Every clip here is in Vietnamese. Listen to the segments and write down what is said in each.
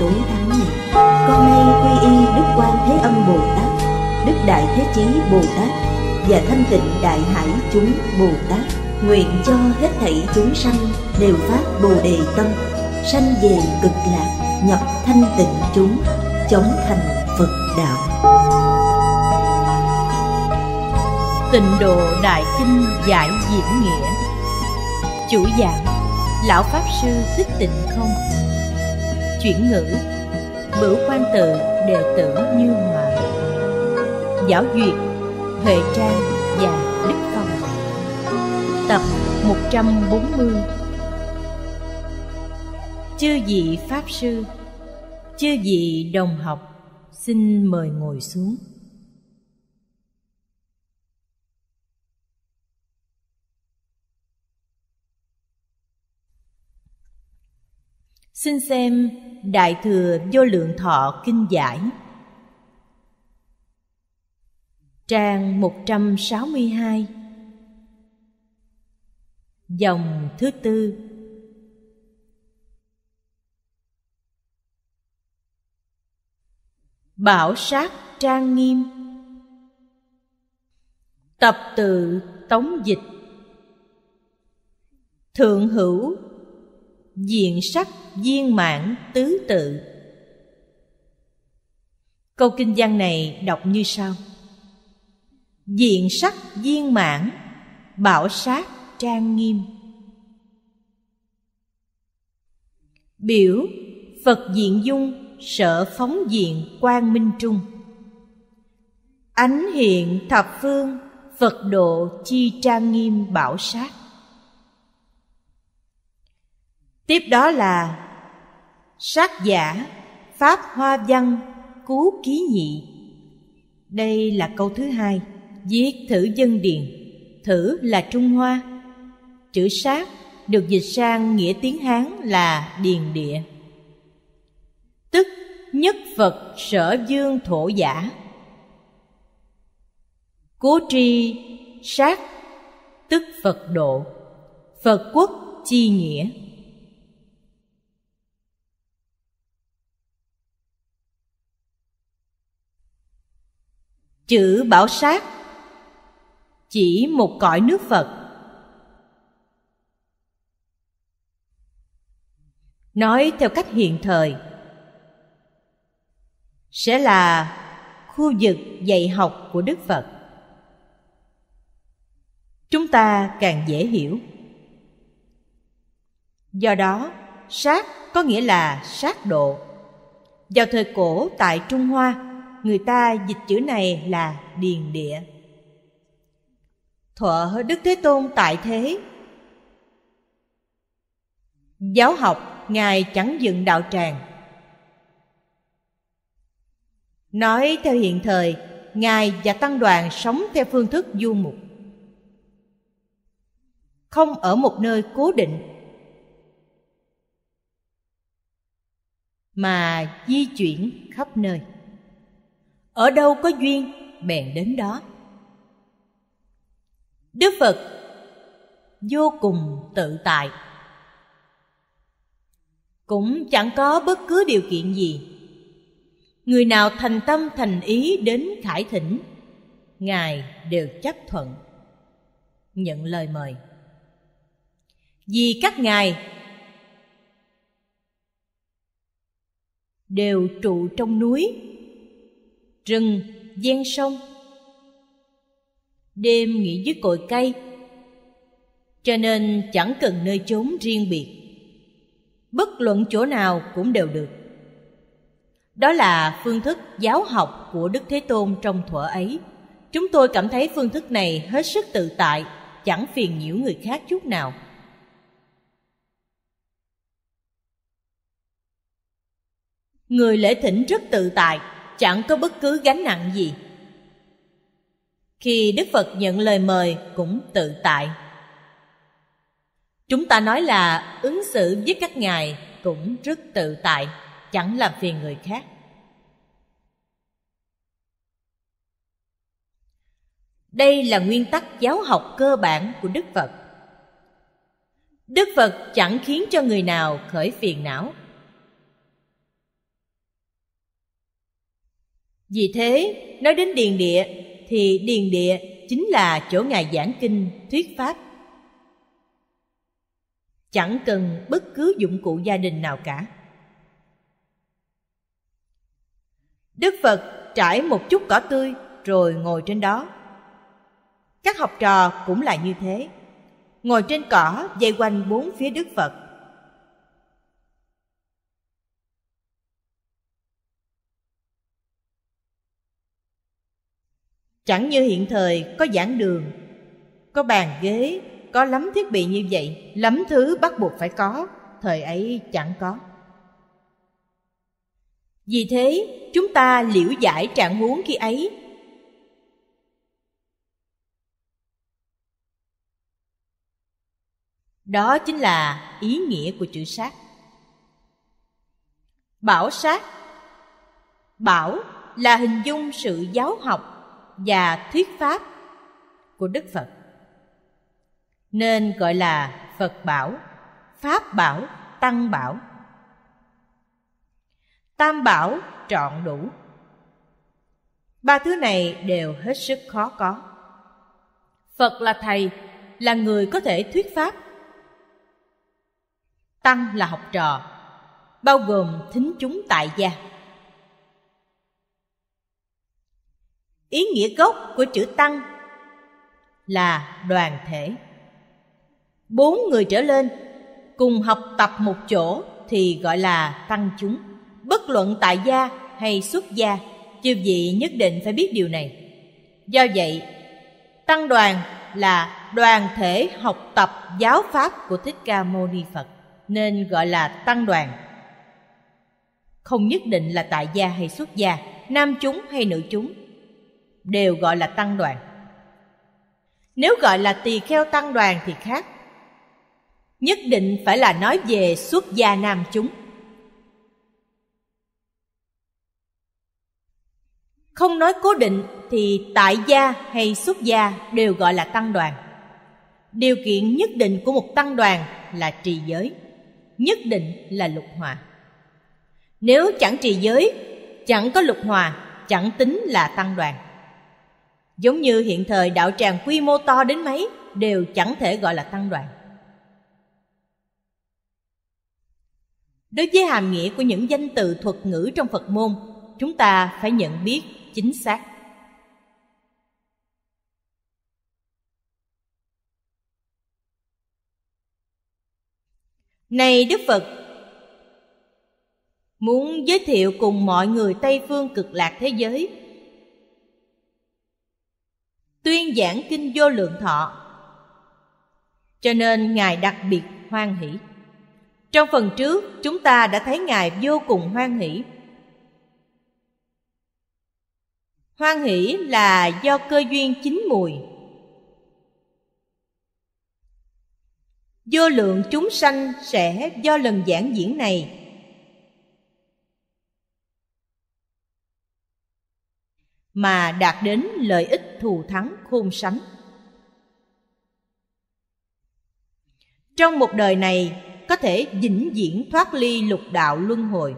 tối tháng này con nay quy y đức quan thế âm bồ tát đức đại thế chí bồ tát và thanh tịnh đại hải chúng bồ tát nguyện cho hết thảy chúng sanh đều phát bồ đề tâm sanh về cực lạc nhập thanh tịnh chúng chống thành phật đạo tịnh độ đại kinh giải diễn nghĩa chủ giảng lão pháp sư thích tịnh không chuyển ngữ bửu quan tự đệ tử như hòa giáo duyệt huệ trang và đức phong tập 140 chư vị pháp sư chư vị đồng học xin mời ngồi xuống xin xem Đại Thừa Vô Lượng Thọ Kinh Giải Trang 162 Dòng thứ tư Bảo sát trang nghiêm Tập tự tống dịch Thượng hữu diện sắc viên mãn tứ tự câu kinh văn này đọc như sau diện sắc viên mãn bảo sát trang nghiêm biểu phật diện dung sở phóng diện quang minh trung ánh hiện thập phương phật độ chi trang nghiêm bảo sát Tiếp đó là Sát giả, Pháp Hoa Văn, Cú Ký Nhị Đây là câu thứ hai Viết thử dân điền Thử là Trung Hoa Chữ sát được dịch sang nghĩa tiếng Hán là điền địa Tức nhất phật sở dương thổ giả Cố tri sát tức Phật độ Phật quốc chi nghĩa chữ bảo sát chỉ một cõi nước phật nói theo cách hiện thời sẽ là khu vực dạy học của đức phật chúng ta càng dễ hiểu do đó sát có nghĩa là sát độ vào thời cổ tại trung hoa người ta dịch chữ này là điền địa thuở đức thế tôn tại thế giáo học ngài chẳng dựng đạo tràng nói theo hiện thời ngài và tăng đoàn sống theo phương thức du mục không ở một nơi cố định mà di chuyển khắp nơi ở đâu có duyên bèn đến đó đức phật vô cùng tự tại cũng chẳng có bất cứ điều kiện gì người nào thành tâm thành ý đến khải thỉnh ngài đều chấp thuận nhận lời mời vì các ngài đều trụ trong núi rừng ven sông đêm nghỉ dưới cội cây cho nên chẳng cần nơi chốn riêng biệt bất luận chỗ nào cũng đều được đó là phương thức giáo học của đức thế tôn trong thuở ấy chúng tôi cảm thấy phương thức này hết sức tự tại chẳng phiền nhiễu người khác chút nào người lễ thỉnh rất tự tại chẳng có bất cứ gánh nặng gì khi đức phật nhận lời mời cũng tự tại chúng ta nói là ứng xử với các ngài cũng rất tự tại chẳng làm phiền người khác đây là nguyên tắc giáo học cơ bản của đức phật đức phật chẳng khiến cho người nào khởi phiền não Vì thế, nói đến điền địa thì điền địa chính là chỗ Ngài giảng kinh, thuyết pháp. Chẳng cần bất cứ dụng cụ gia đình nào cả. Đức Phật trải một chút cỏ tươi rồi ngồi trên đó. Các học trò cũng là như thế. Ngồi trên cỏ dây quanh bốn phía Đức Phật Chẳng như hiện thời có giảng đường, có bàn ghế, có lắm thiết bị như vậy, lắm thứ bắt buộc phải có, thời ấy chẳng có. Vì thế, chúng ta liễu giải trạng huống khi ấy. Đó chính là ý nghĩa của chữ sát. Bảo sát Bảo là hình dung sự giáo học và thuyết pháp của Đức Phật nên gọi là Phật bảo, Pháp bảo, Tăng bảo. Tam bảo trọn đủ. Ba thứ này đều hết sức khó có. Phật là thầy, là người có thể thuyết pháp. Tăng là học trò, bao gồm thính chúng tại gia. ý nghĩa gốc của chữ tăng là đoàn thể bốn người trở lên cùng học tập một chỗ thì gọi là tăng chúng bất luận tại gia hay xuất gia chư vị nhất định phải biết điều này do vậy tăng đoàn là đoàn thể học tập giáo pháp của thích ca mâu ni phật nên gọi là tăng đoàn không nhất định là tại gia hay xuất gia nam chúng hay nữ chúng đều gọi là tăng đoàn nếu gọi là tỳ kheo tăng đoàn thì khác nhất định phải là nói về xuất gia nam chúng không nói cố định thì tại gia hay xuất gia đều gọi là tăng đoàn điều kiện nhất định của một tăng đoàn là trì giới nhất định là lục hòa nếu chẳng trì giới chẳng có lục hòa chẳng tính là tăng đoàn Giống như hiện thời đạo tràng quy mô to đến mấy đều chẳng thể gọi là tăng đoàn. Đối với hàm nghĩa của những danh từ thuật ngữ trong Phật môn, chúng ta phải nhận biết chính xác. Này Đức Phật, muốn giới thiệu cùng mọi người Tây phương cực lạc thế giới tuyên giảng kinh vô lượng thọ cho nên ngài đặc biệt hoan hỷ trong phần trước chúng ta đã thấy ngài vô cùng hoan hỷ hoan hỷ là do cơ duyên chín mùi vô lượng chúng sanh sẽ do lần giảng diễn này mà đạt đến lợi ích thù thắng khôn sánh trong một đời này có thể vĩnh viễn thoát ly lục đạo luân hồi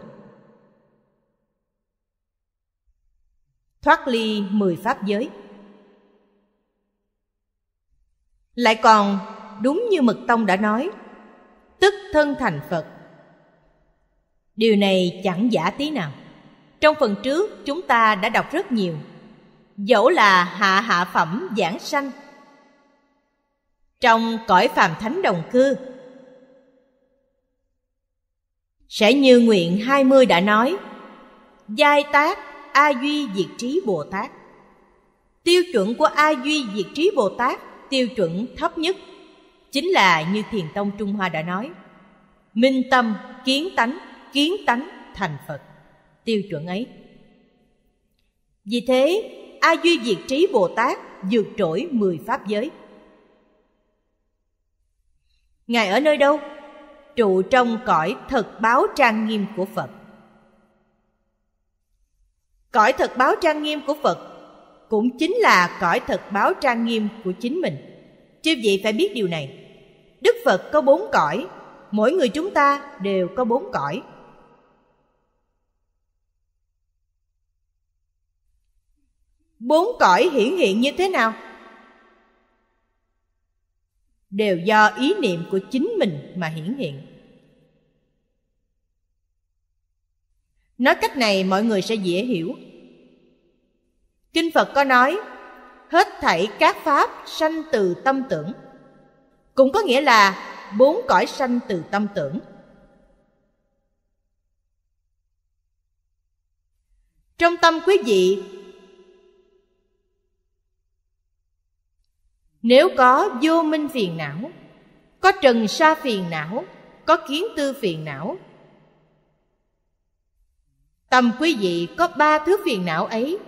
thoát ly mười pháp giới lại còn đúng như mực tông đã nói tức thân thành phật điều này chẳng giả tí nào trong phần trước chúng ta đã đọc rất nhiều dẫu là hạ hạ phẩm giảng sanh trong cõi phàm thánh đồng cư sẽ như nguyện hai mươi đã nói giai tác a duy diệt trí bồ tát tiêu chuẩn của a duy diệt trí bồ tát tiêu chuẩn thấp nhất chính là như thiền tông trung hoa đã nói minh tâm kiến tánh kiến tánh thành phật tiêu chuẩn ấy vì thế a duy diệt trí bồ tát vượt trỗi mười pháp giới ngài ở nơi đâu trụ trong cõi thật báo trang nghiêm của phật cõi thật báo trang nghiêm của phật cũng chính là cõi thật báo trang nghiêm của chính mình chư vị phải biết điều này đức phật có bốn cõi mỗi người chúng ta đều có bốn cõi bốn cõi hiển hiện như thế nào đều do ý niệm của chính mình mà hiển hiện nói cách này mọi người sẽ dễ hiểu kinh phật có nói hết thảy các pháp sanh từ tâm tưởng cũng có nghĩa là bốn cõi sanh từ tâm tưởng trong tâm quý vị nếu có vô minh phiền não có trần sa phiền não có kiến tư phiền não tâm quý vị có ba thứ phiền não ấy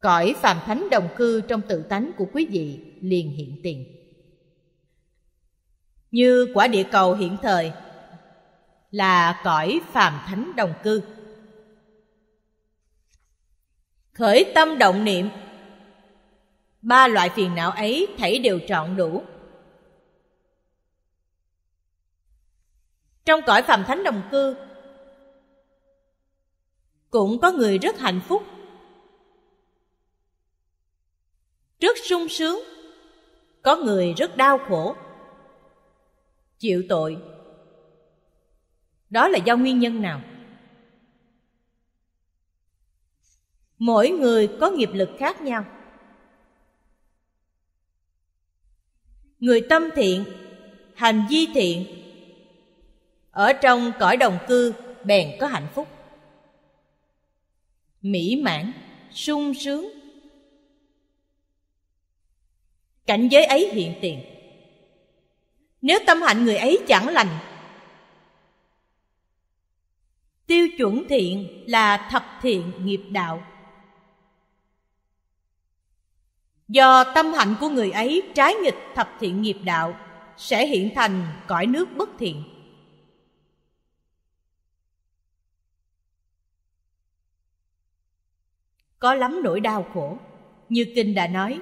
cõi phàm thánh đồng cư trong tự tánh của quý vị liền hiện tiền như quả địa cầu hiện thời là cõi phàm thánh đồng cư khởi tâm động niệm ba loại phiền não ấy thảy đều trọn đủ trong cõi phàm thánh đồng cư cũng có người rất hạnh phúc rất sung sướng có người rất đau khổ chịu tội đó là do nguyên nhân nào Mỗi người có nghiệp lực khác nhau. Người tâm thiện, hành vi thiện, ở trong cõi đồng cư bèn có hạnh phúc. Mỹ mãn, sung sướng. Cảnh giới ấy hiện tiền. Nếu tâm hạnh người ấy chẳng lành, tiêu chuẩn thiện là thập thiện nghiệp đạo do tâm hạnh của người ấy trái nghịch thập thiện nghiệp đạo sẽ hiện thành cõi nước bất thiện có lắm nỗi đau khổ như kinh đã nói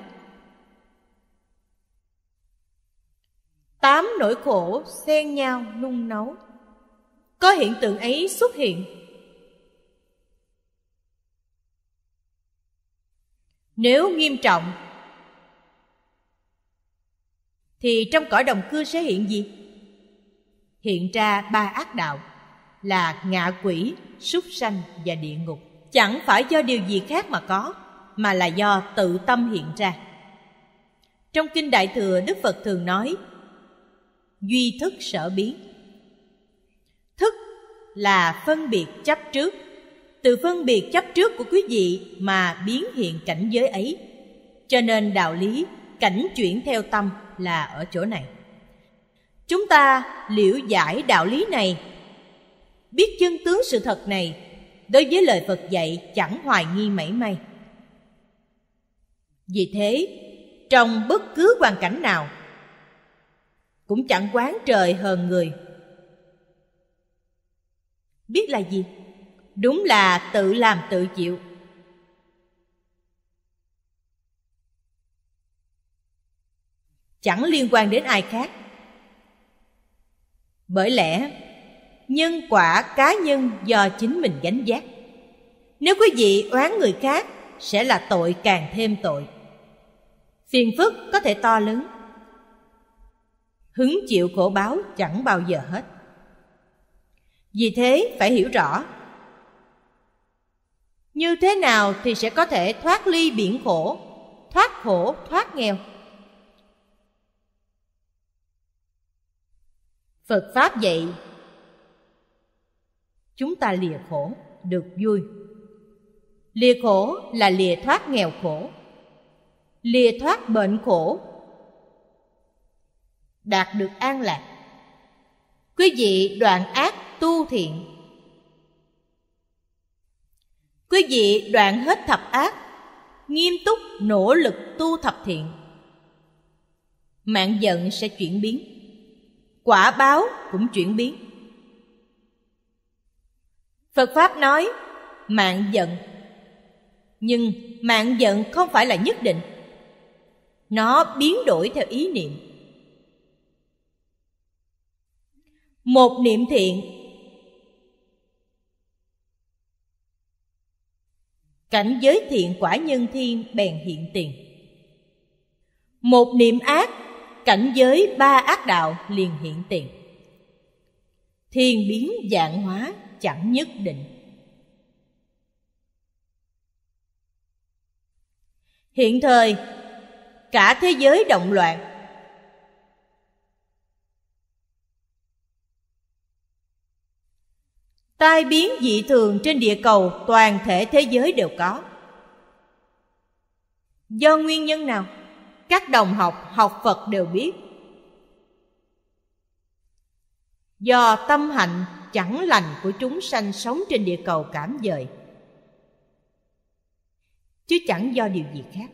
tám nỗi khổ xen nhau nung nấu có hiện tượng ấy xuất hiện nếu nghiêm trọng thì trong cõi đồng cư sẽ hiện gì hiện ra ba ác đạo là ngạ quỷ súc sanh và địa ngục chẳng phải do điều gì khác mà có mà là do tự tâm hiện ra trong kinh đại thừa đức phật thường nói duy thức sở biến thức là phân biệt chấp trước từ phân biệt chấp trước của quý vị mà biến hiện cảnh giới ấy cho nên đạo lý cảnh chuyển theo tâm là ở chỗ này chúng ta liễu giải đạo lý này biết chân tướng sự thật này đối với lời phật dạy chẳng hoài nghi mảy may vì thế trong bất cứ hoàn cảnh nào cũng chẳng quán trời hờn người biết là gì đúng là tự làm tự chịu chẳng liên quan đến ai khác bởi lẽ nhân quả cá nhân do chính mình gánh vác nếu quý vị oán người khác sẽ là tội càng thêm tội phiền phức có thể to lớn hứng chịu khổ báo chẳng bao giờ hết vì thế phải hiểu rõ như thế nào thì sẽ có thể thoát ly biển khổ thoát khổ thoát nghèo Phật Pháp dạy Chúng ta lìa khổ được vui Lìa khổ là lìa thoát nghèo khổ Lìa thoát bệnh khổ Đạt được an lạc Quý vị đoạn ác tu thiện Quý vị đoạn hết thập ác Nghiêm túc nỗ lực tu thập thiện Mạng giận sẽ chuyển biến quả báo cũng chuyển biến phật pháp nói mạng giận nhưng mạng giận không phải là nhất định nó biến đổi theo ý niệm một niệm thiện cảnh giới thiện quả nhân thiên bèn hiện tiền một niệm ác cảnh giới ba ác đạo liền hiện tiền thiên biến dạng hóa chẳng nhất định hiện thời cả thế giới động loạn tai biến dị thường trên địa cầu toàn thể thế giới đều có do nguyên nhân nào các đồng học học Phật đều biết. Do tâm hạnh chẳng lành của chúng sanh sống trên địa cầu cảm dời chứ chẳng do điều gì khác.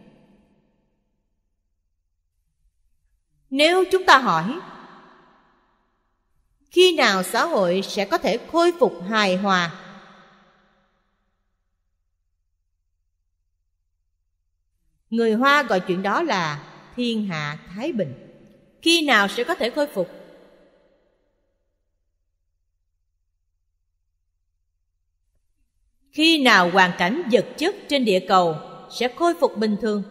Nếu chúng ta hỏi khi nào xã hội sẽ có thể khôi phục hài hòa Người Hoa gọi chuyện đó là thiên hạ thái bình. Khi nào sẽ có thể khôi phục? Khi nào hoàn cảnh vật chất trên địa cầu sẽ khôi phục bình thường?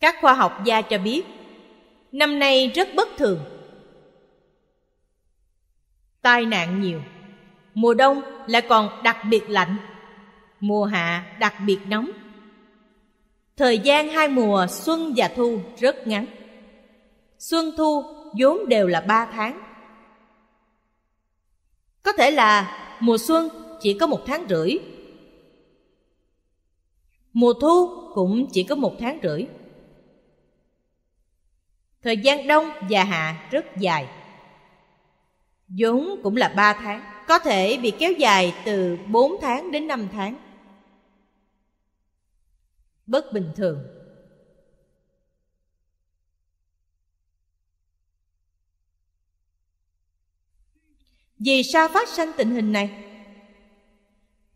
Các khoa học gia cho biết, năm nay rất bất thường. Tai nạn nhiều, mùa đông lại còn đặc biệt lạnh mùa hạ đặc biệt nóng. Thời gian hai mùa xuân và thu rất ngắn. Xuân thu vốn đều là ba tháng. Có thể là mùa xuân chỉ có một tháng rưỡi. Mùa thu cũng chỉ có một tháng rưỡi. Thời gian đông và hạ rất dài. vốn cũng là ba tháng, có thể bị kéo dài từ bốn tháng đến năm tháng bất bình thường vì sao phát sinh tình hình này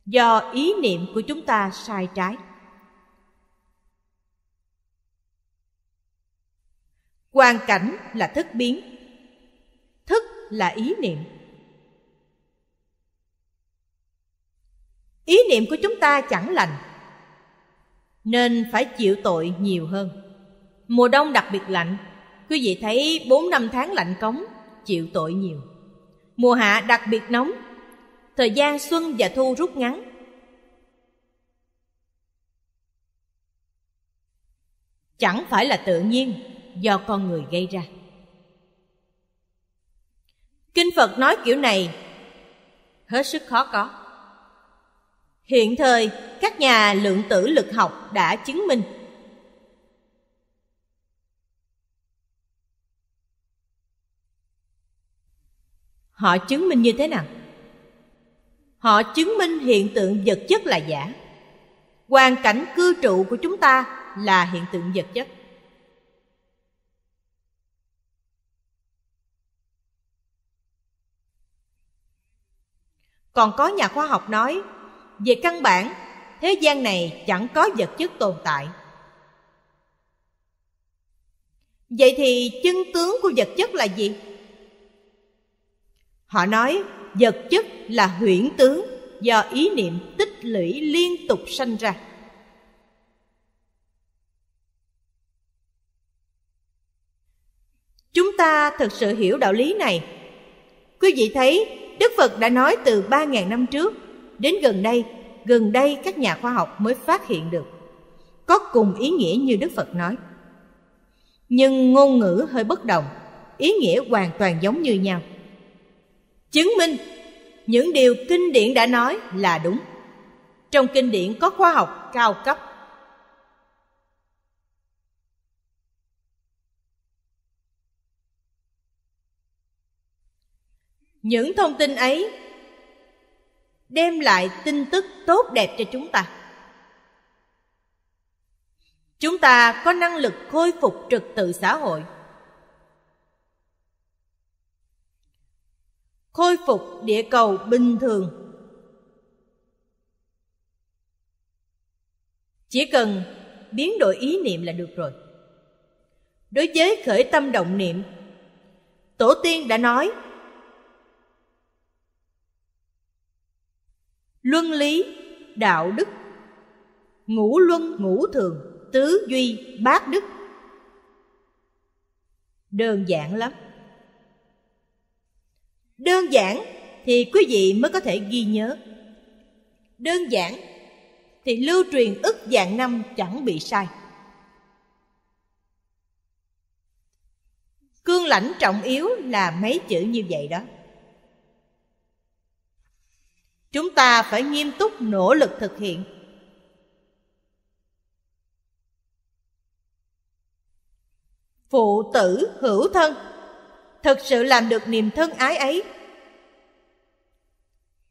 do ý niệm của chúng ta sai trái Quan cảnh là thức biến thức là ý niệm ý niệm của chúng ta chẳng lành nên phải chịu tội nhiều hơn. Mùa đông đặc biệt lạnh, quý vị thấy 4 năm tháng lạnh cống chịu tội nhiều. Mùa hạ đặc biệt nóng, thời gian xuân và thu rút ngắn. Chẳng phải là tự nhiên do con người gây ra. Kinh Phật nói kiểu này hết sức khó có. Hiện thời, các nhà lượng tử lực học đã chứng minh Họ chứng minh như thế nào? Họ chứng minh hiện tượng vật chất là giả Hoàn cảnh cư trụ của chúng ta là hiện tượng vật chất Còn có nhà khoa học nói về căn bản thế gian này chẳng có vật chất tồn tại vậy thì chân tướng của vật chất là gì họ nói vật chất là huyễn tướng do ý niệm tích lũy liên tục sanh ra chúng ta thực sự hiểu đạo lý này quý vị thấy đức phật đã nói từ ba ngàn năm trước Đến gần đây, gần đây các nhà khoa học mới phát hiện được. Có cùng ý nghĩa như Đức Phật nói. Nhưng ngôn ngữ hơi bất đồng, ý nghĩa hoàn toàn giống như nhau. Chứng minh những điều kinh điển đã nói là đúng. Trong kinh điển có khoa học cao cấp. Những thông tin ấy đem lại tin tức tốt đẹp cho chúng ta chúng ta có năng lực khôi phục trật tự xã hội khôi phục địa cầu bình thường chỉ cần biến đổi ý niệm là được rồi đối với khởi tâm động niệm tổ tiên đã nói luân lý đạo đức ngũ luân ngũ thường tứ duy bát đức đơn giản lắm đơn giản thì quý vị mới có thể ghi nhớ đơn giản thì lưu truyền ức dạng năm chẳng bị sai cương lãnh trọng yếu là mấy chữ như vậy đó chúng ta phải nghiêm túc nỗ lực thực hiện phụ tử hữu thân thực sự làm được niềm thân ái ấy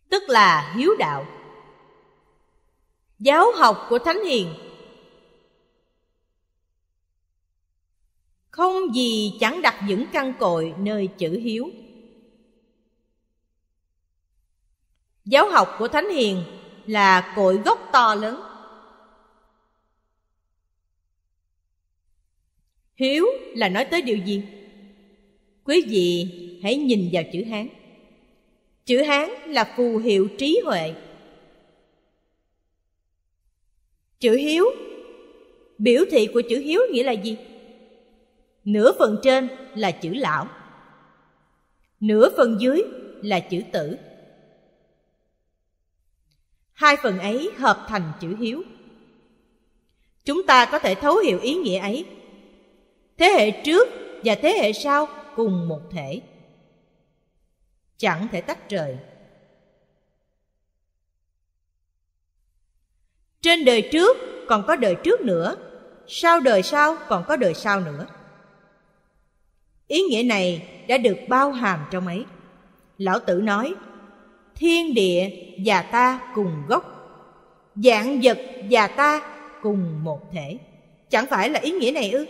tức là hiếu đạo giáo học của thánh hiền không gì chẳng đặt những căn cội nơi chữ hiếu Giáo học của Thánh Hiền là cội gốc to lớn. Hiếu là nói tới điều gì? Quý vị hãy nhìn vào chữ Hán. Chữ Hán là phù hiệu trí huệ. Chữ hiếu Biểu thị của chữ hiếu nghĩa là gì? Nửa phần trên là chữ lão Nửa phần dưới là chữ tử hai phần ấy hợp thành chữ hiếu chúng ta có thể thấu hiểu ý nghĩa ấy thế hệ trước và thế hệ sau cùng một thể chẳng thể tách rời trên đời trước còn có đời trước nữa sau đời sau còn có đời sau nữa ý nghĩa này đã được bao hàm trong ấy lão tử nói thiên địa và ta cùng gốc dạng vật và ta cùng một thể chẳng phải là ý nghĩa này ư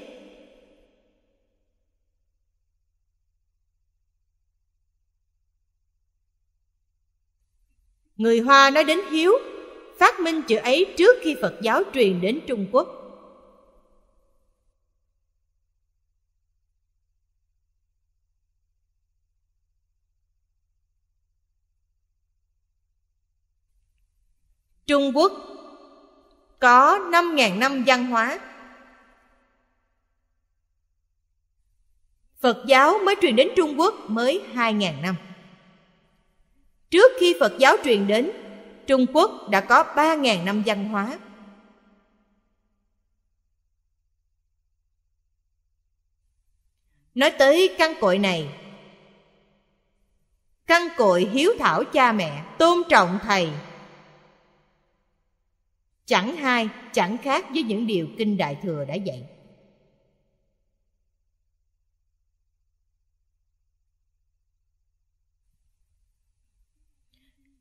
người hoa nói đến hiếu phát minh chữ ấy trước khi phật giáo truyền đến trung quốc Trung Quốc có 5.000 năm văn hóa. Phật giáo mới truyền đến Trung Quốc mới 2.000 năm. Trước khi Phật giáo truyền đến, Trung Quốc đã có 3.000 năm văn hóa. Nói tới căn cội này, căn cội hiếu thảo cha mẹ, tôn trọng thầy, chẳng hai chẳng khác với những điều kinh đại thừa đã dạy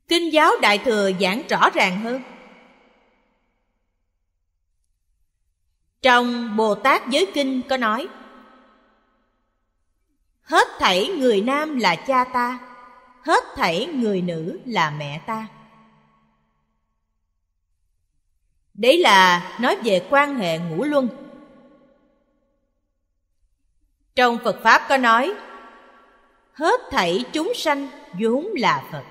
kinh giáo đại thừa giảng rõ ràng hơn trong bồ tát giới kinh có nói hết thảy người nam là cha ta hết thảy người nữ là mẹ ta Đấy là nói về quan hệ ngũ luân. Trong Phật Pháp có nói, hết thảy chúng sanh vốn là Phật.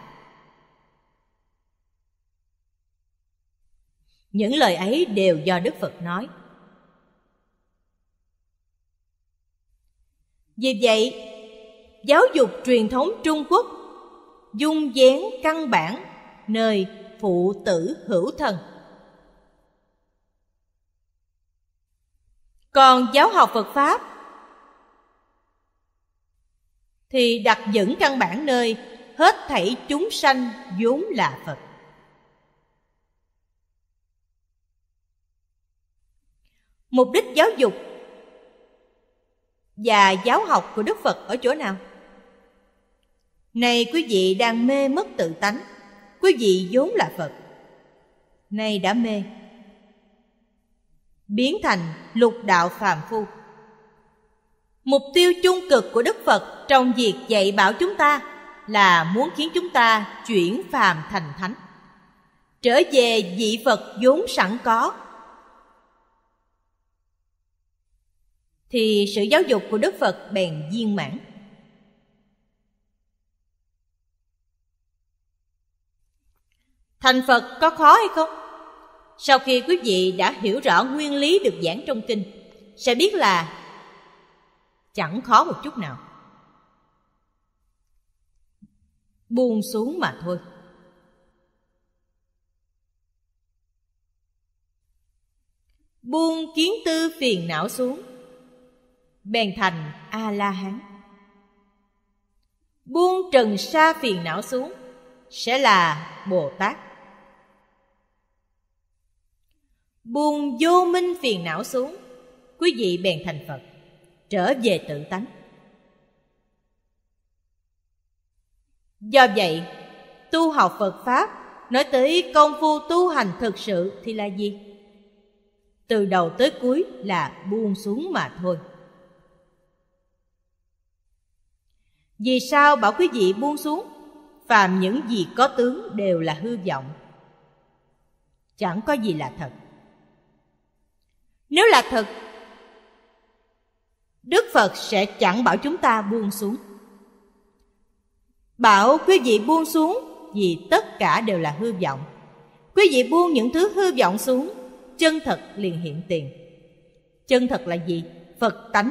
Những lời ấy đều do Đức Phật nói. Vì vậy, giáo dục truyền thống Trung Quốc dung dán căn bản nơi phụ tử hữu thần còn giáo học phật pháp thì đặt vững căn bản nơi hết thảy chúng sanh vốn là phật mục đích giáo dục và giáo học của đức phật ở chỗ nào này quý vị đang mê mất tự tánh quý vị vốn là phật nay đã mê biến thành lục đạo phàm phu. Mục tiêu chung cực của Đức Phật trong việc dạy bảo chúng ta là muốn khiến chúng ta chuyển phàm thành thánh, trở về vị phật vốn sẵn có. Thì sự giáo dục của Đức Phật bèn viên mãn. Thành Phật có khó hay không? sau khi quý vị đã hiểu rõ nguyên lý được giảng trong kinh sẽ biết là chẳng khó một chút nào buông xuống mà thôi buông kiến tư phiền não xuống bèn thành a la hán buông trần sa phiền não xuống sẽ là bồ tát buông vô minh phiền não xuống quý vị bèn thành phật trở về tự tánh do vậy tu học phật pháp nói tới công phu tu hành thực sự thì là gì từ đầu tới cuối là buông xuống mà thôi vì sao bảo quý vị buông xuống phàm những gì có tướng đều là hư vọng chẳng có gì là thật nếu là thật đức phật sẽ chẳng bảo chúng ta buông xuống bảo quý vị buông xuống vì tất cả đều là hư vọng quý vị buông những thứ hư vọng xuống chân thật liền hiện tiền chân thật là gì phật tánh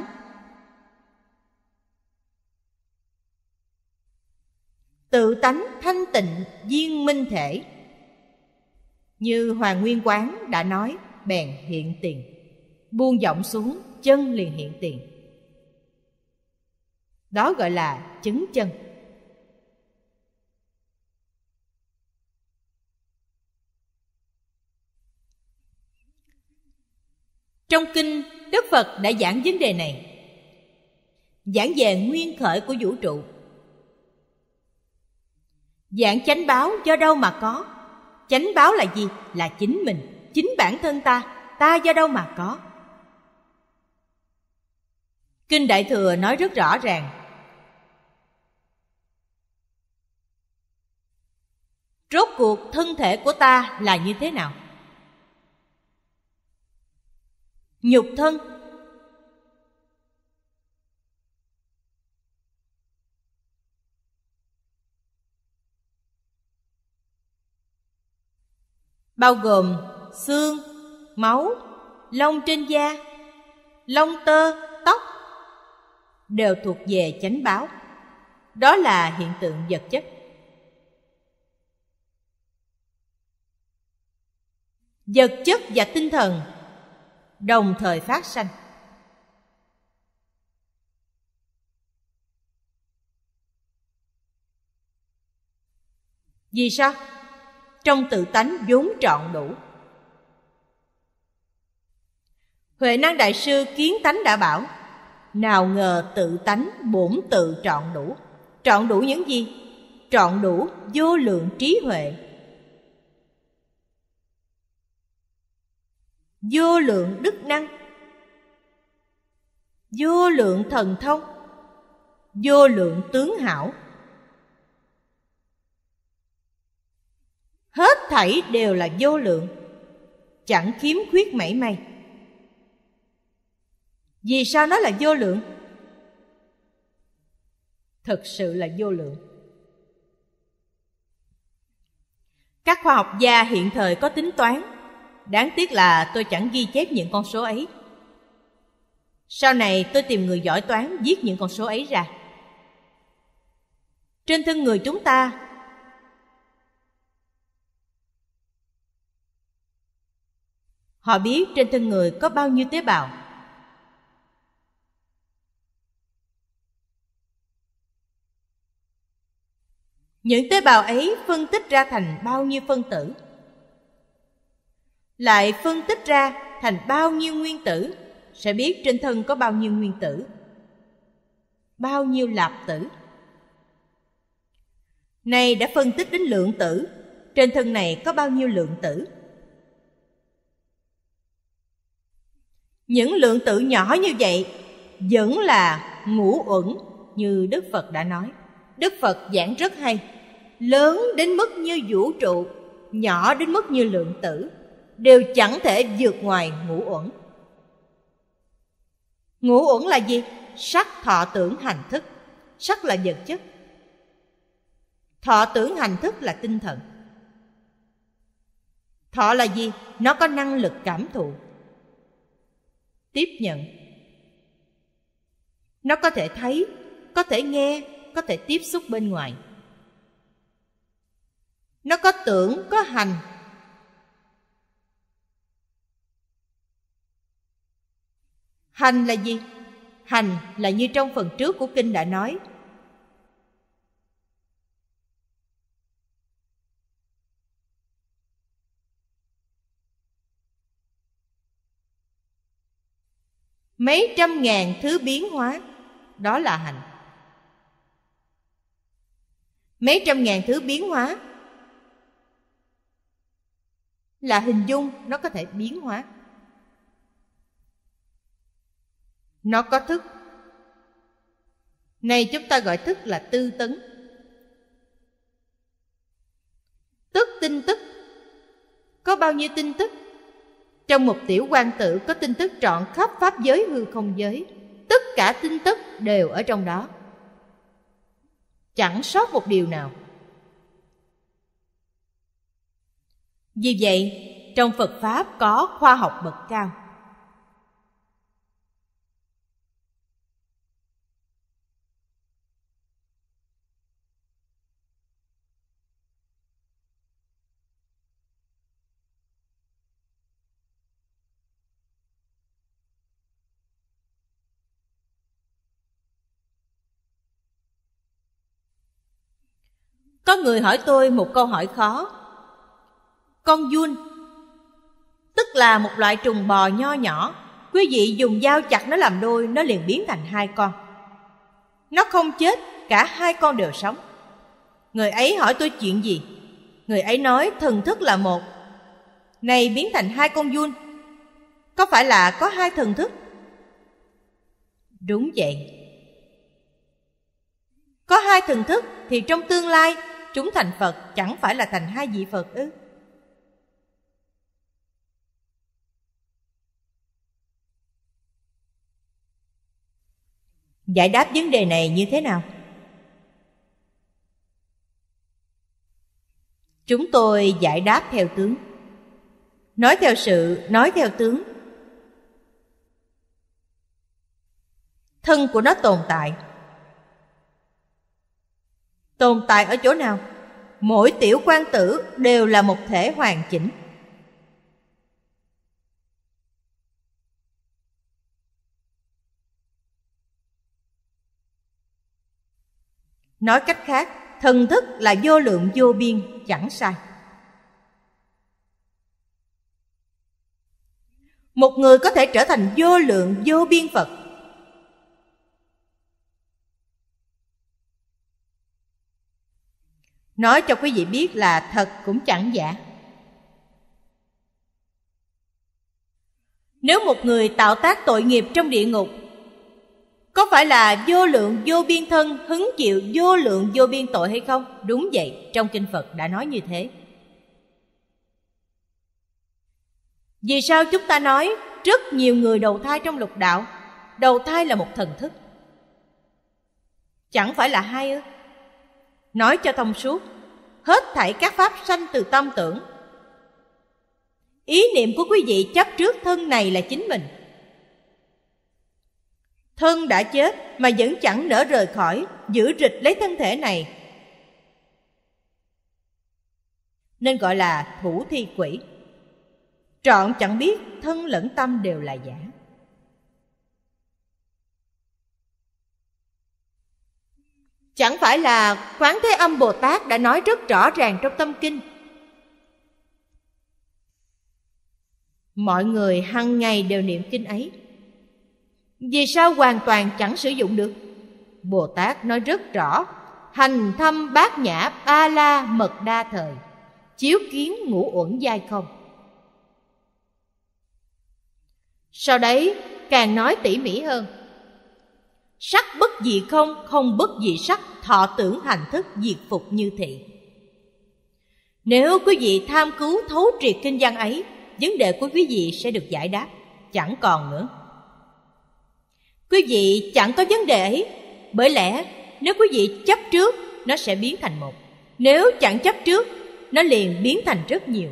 tự tánh thanh tịnh viên minh thể như hoàng nguyên quán đã nói bèn hiện tiền buông giọng xuống chân liền hiện tiền đó gọi là chứng chân trong kinh đức phật đã giảng vấn đề này giảng về nguyên khởi của vũ trụ giảng chánh báo do đâu mà có chánh báo là gì là chính mình chính bản thân ta ta do đâu mà có kinh đại thừa nói rất rõ ràng rốt cuộc thân thể của ta là như thế nào nhục thân bao gồm xương máu lông trên da lông tơ tóc đều thuộc về chánh báo đó là hiện tượng vật chất vật chất và tinh thần đồng thời phát sanh vì sao trong tự tánh vốn trọn đủ huệ năng đại sư kiến tánh đã bảo nào ngờ tự tánh bổn tự trọn đủ trọn đủ những gì trọn đủ vô lượng trí huệ vô lượng đức năng vô lượng thần thông vô lượng tướng hảo hết thảy đều là vô lượng chẳng khiếm khuyết mảy may vì sao nó là vô lượng thực sự là vô lượng các khoa học gia hiện thời có tính toán đáng tiếc là tôi chẳng ghi chép những con số ấy sau này tôi tìm người giỏi toán viết những con số ấy ra trên thân người chúng ta họ biết trên thân người có bao nhiêu tế bào những tế bào ấy phân tích ra thành bao nhiêu phân tử lại phân tích ra thành bao nhiêu nguyên tử sẽ biết trên thân có bao nhiêu nguyên tử bao nhiêu lạp tử nay đã phân tích đến lượng tử trên thân này có bao nhiêu lượng tử những lượng tử nhỏ như vậy vẫn là ngũ uẩn như đức phật đã nói đức phật giảng rất hay lớn đến mức như vũ trụ nhỏ đến mức như lượng tử đều chẳng thể vượt ngoài ngũ uẩn ngũ uẩn là gì sắc thọ tưởng hành thức sắc là vật chất thọ tưởng hành thức là tinh thần thọ là gì nó có năng lực cảm thụ tiếp nhận nó có thể thấy có thể nghe có thể tiếp xúc bên ngoài nó có tưởng có hành hành là gì hành là như trong phần trước của kinh đã nói mấy trăm ngàn thứ biến hóa đó là hành mấy trăm ngàn thứ biến hóa là hình dung nó có thể biến hóa nó có thức này chúng ta gọi thức là tư tấn tức tin tức có bao nhiêu tin tức trong một tiểu quan tử có tin tức trọn khắp pháp giới hư không giới tất cả tin tức đều ở trong đó chẳng sót một điều nào Vì vậy, trong Phật Pháp có khoa học bậc cao. Có người hỏi tôi một câu hỏi khó con giun tức là một loại trùng bò nho nhỏ quý vị dùng dao chặt nó làm đôi nó liền biến thành hai con nó không chết cả hai con đều sống người ấy hỏi tôi chuyện gì người ấy nói thần thức là một này biến thành hai con giun có phải là có hai thần thức đúng vậy có hai thần thức thì trong tương lai chúng thành phật chẳng phải là thành hai vị phật ư giải đáp vấn đề này như thế nào chúng tôi giải đáp theo tướng nói theo sự nói theo tướng thân của nó tồn tại tồn tại ở chỗ nào mỗi tiểu quan tử đều là một thể hoàn chỉnh Nói cách khác, thần thức là vô lượng vô biên, chẳng sai. Một người có thể trở thành vô lượng vô biên Phật Nói cho quý vị biết là thật cũng chẳng giả Nếu một người tạo tác tội nghiệp trong địa ngục có phải là vô lượng vô biên thân hứng chịu vô lượng vô biên tội hay không? Đúng vậy, trong Kinh Phật đã nói như thế. Vì sao chúng ta nói rất nhiều người đầu thai trong lục đạo? Đầu thai là một thần thức. Chẳng phải là hai ư? Nói cho thông suốt, hết thảy các pháp sanh từ tâm tưởng. Ý niệm của quý vị chấp trước thân này là chính mình thân đã chết mà vẫn chẳng nỡ rời khỏi giữ rịch lấy thân thể này nên gọi là thủ thi quỷ trọn chẳng biết thân lẫn tâm đều là giả chẳng phải là quán thế âm bồ tát đã nói rất rõ ràng trong tâm kinh mọi người hằng ngày đều niệm kinh ấy vì sao hoàn toàn chẳng sử dụng được bồ tát nói rất rõ hành thâm bát nhã ba la mật đa thời chiếu kiến ngũ uẩn giai không sau đấy càng nói tỉ mỉ hơn sắc bất dị không không bất dị sắc thọ tưởng hành thức diệt phục như thị nếu quý vị tham cứu thấu triệt kinh văn ấy vấn đề của quý vị sẽ được giải đáp chẳng còn nữa Quý vị chẳng có vấn đề Bởi lẽ nếu quý vị chấp trước Nó sẽ biến thành một Nếu chẳng chấp trước Nó liền biến thành rất nhiều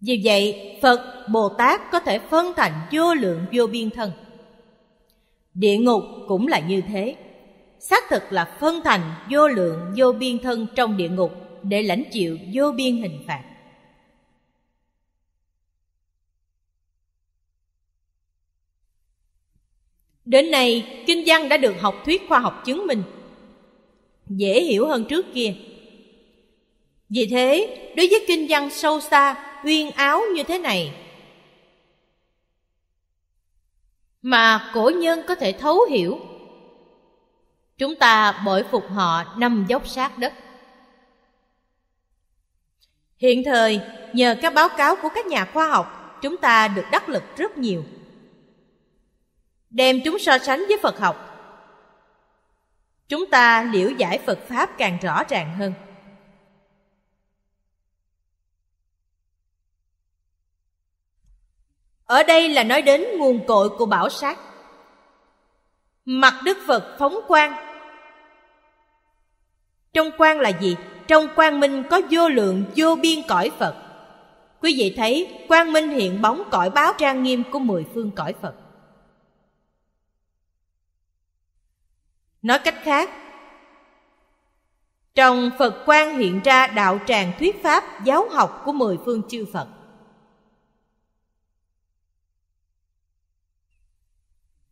Vì vậy Phật, Bồ Tát có thể phân thành vô lượng vô biên thân Địa ngục cũng là như thế Xác thực là phân thành vô lượng vô biên thân trong địa ngục Để lãnh chịu vô biên hình phạt Đến nay, kinh văn đã được học thuyết khoa học chứng minh, dễ hiểu hơn trước kia. Vì thế, đối với kinh văn sâu xa, uyên áo như thế này, mà cổ nhân có thể thấu hiểu, chúng ta bội phục họ nằm dốc sát đất. Hiện thời, nhờ các báo cáo của các nhà khoa học, chúng ta được đắc lực rất nhiều – đem chúng so sánh với Phật học. Chúng ta liễu giải Phật Pháp càng rõ ràng hơn. Ở đây là nói đến nguồn cội của bảo sát. Mặt Đức Phật phóng quang. Trong quang là gì? Trong quang minh có vô lượng vô biên cõi Phật. Quý vị thấy quang minh hiện bóng cõi báo trang nghiêm của mười phương cõi Phật. nói cách khác trong phật quan hiện ra đạo tràng thuyết pháp giáo học của mười phương chư phật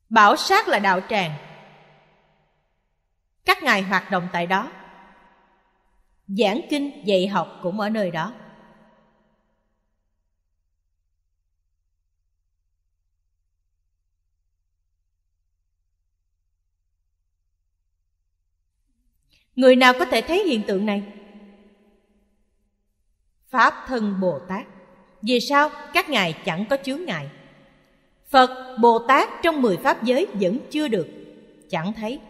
bảo sát là đạo tràng các ngài hoạt động tại đó giảng kinh dạy học cũng ở nơi đó người nào có thể thấy hiện tượng này pháp thân bồ tát vì sao các ngài chẳng có chướng ngại phật bồ tát trong mười pháp giới vẫn chưa được chẳng thấy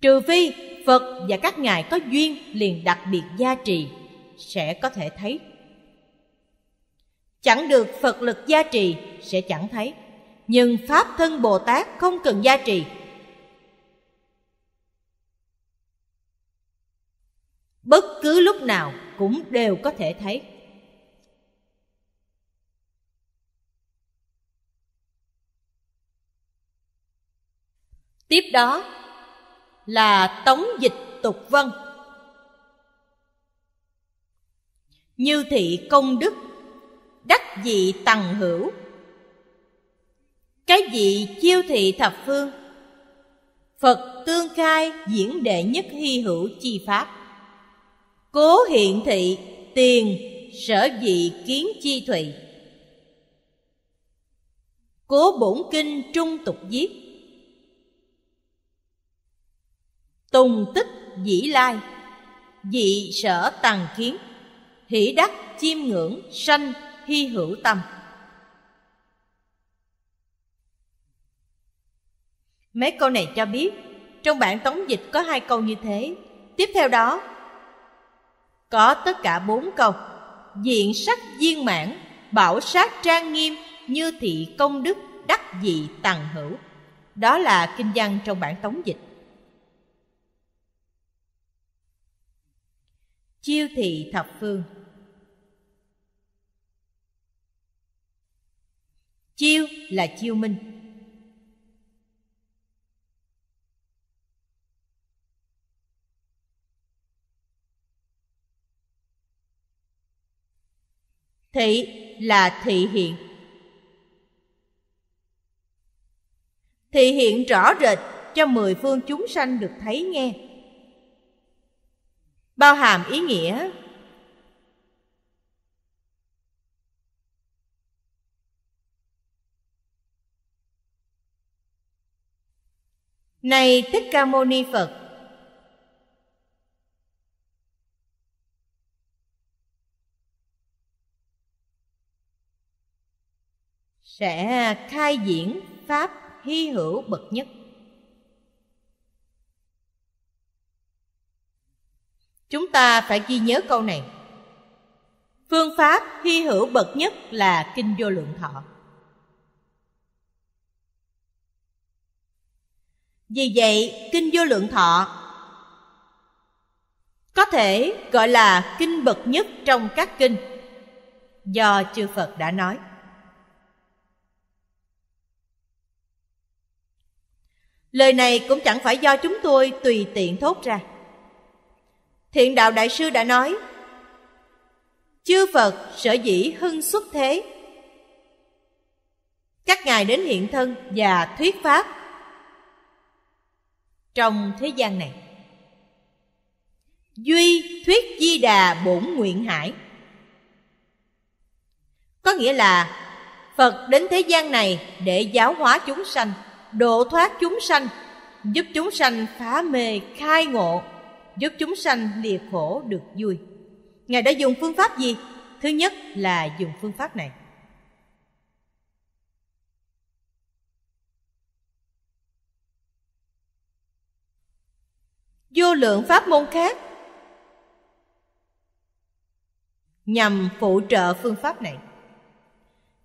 trừ phi phật và các ngài có duyên liền đặc biệt gia trì sẽ có thể thấy chẳng được phật lực gia trì sẽ chẳng thấy nhưng pháp thân bồ tát không cần gia trì bất cứ lúc nào cũng đều có thể thấy tiếp đó là tống dịch tục vân như thị công đức đắc vị tằng hữu cái vị chiêu thị thập phương phật tương khai diễn đệ nhất hy hữu chi pháp cố hiện thị tiền sở dị kiến chi thụy cố bổn kinh trung tục viết tùng tích dĩ lai dị sở tàng kiến hỷ đắc chiêm ngưỡng sanh hy hữu tâm mấy câu này cho biết trong bản tống dịch có hai câu như thế tiếp theo đó có tất cả bốn câu diện sắc viên mãn bảo sát trang nghiêm như thị công đức đắc dị tằng hữu đó là kinh văn trong bản tống dịch chiêu thị thập phương chiêu là chiêu minh thị là thị hiện thị hiện rõ rệt cho mười phương chúng sanh được thấy nghe bao hàm ý nghĩa này thích ca mâu ni phật sẽ khai diễn pháp hy hữu bậc nhất chúng ta phải ghi nhớ câu này phương pháp hy hữu bậc nhất là kinh vô lượng thọ vì vậy kinh vô lượng thọ có thể gọi là kinh bậc nhất trong các kinh do chư phật đã nói Lời này cũng chẳng phải do chúng tôi tùy tiện thốt ra. Thiện đạo đại sư đã nói: Chư Phật sở dĩ hưng xuất thế. Các ngài đến hiện thân và thuyết pháp trong thế gian này. Duy thuyết di đà bổn nguyện hải. Có nghĩa là Phật đến thế gian này để giáo hóa chúng sanh độ thoát chúng sanh giúp chúng sanh phá mê khai ngộ giúp chúng sanh lìa khổ được vui ngài đã dùng phương pháp gì thứ nhất là dùng phương pháp này vô lượng pháp môn khác nhằm phụ trợ phương pháp này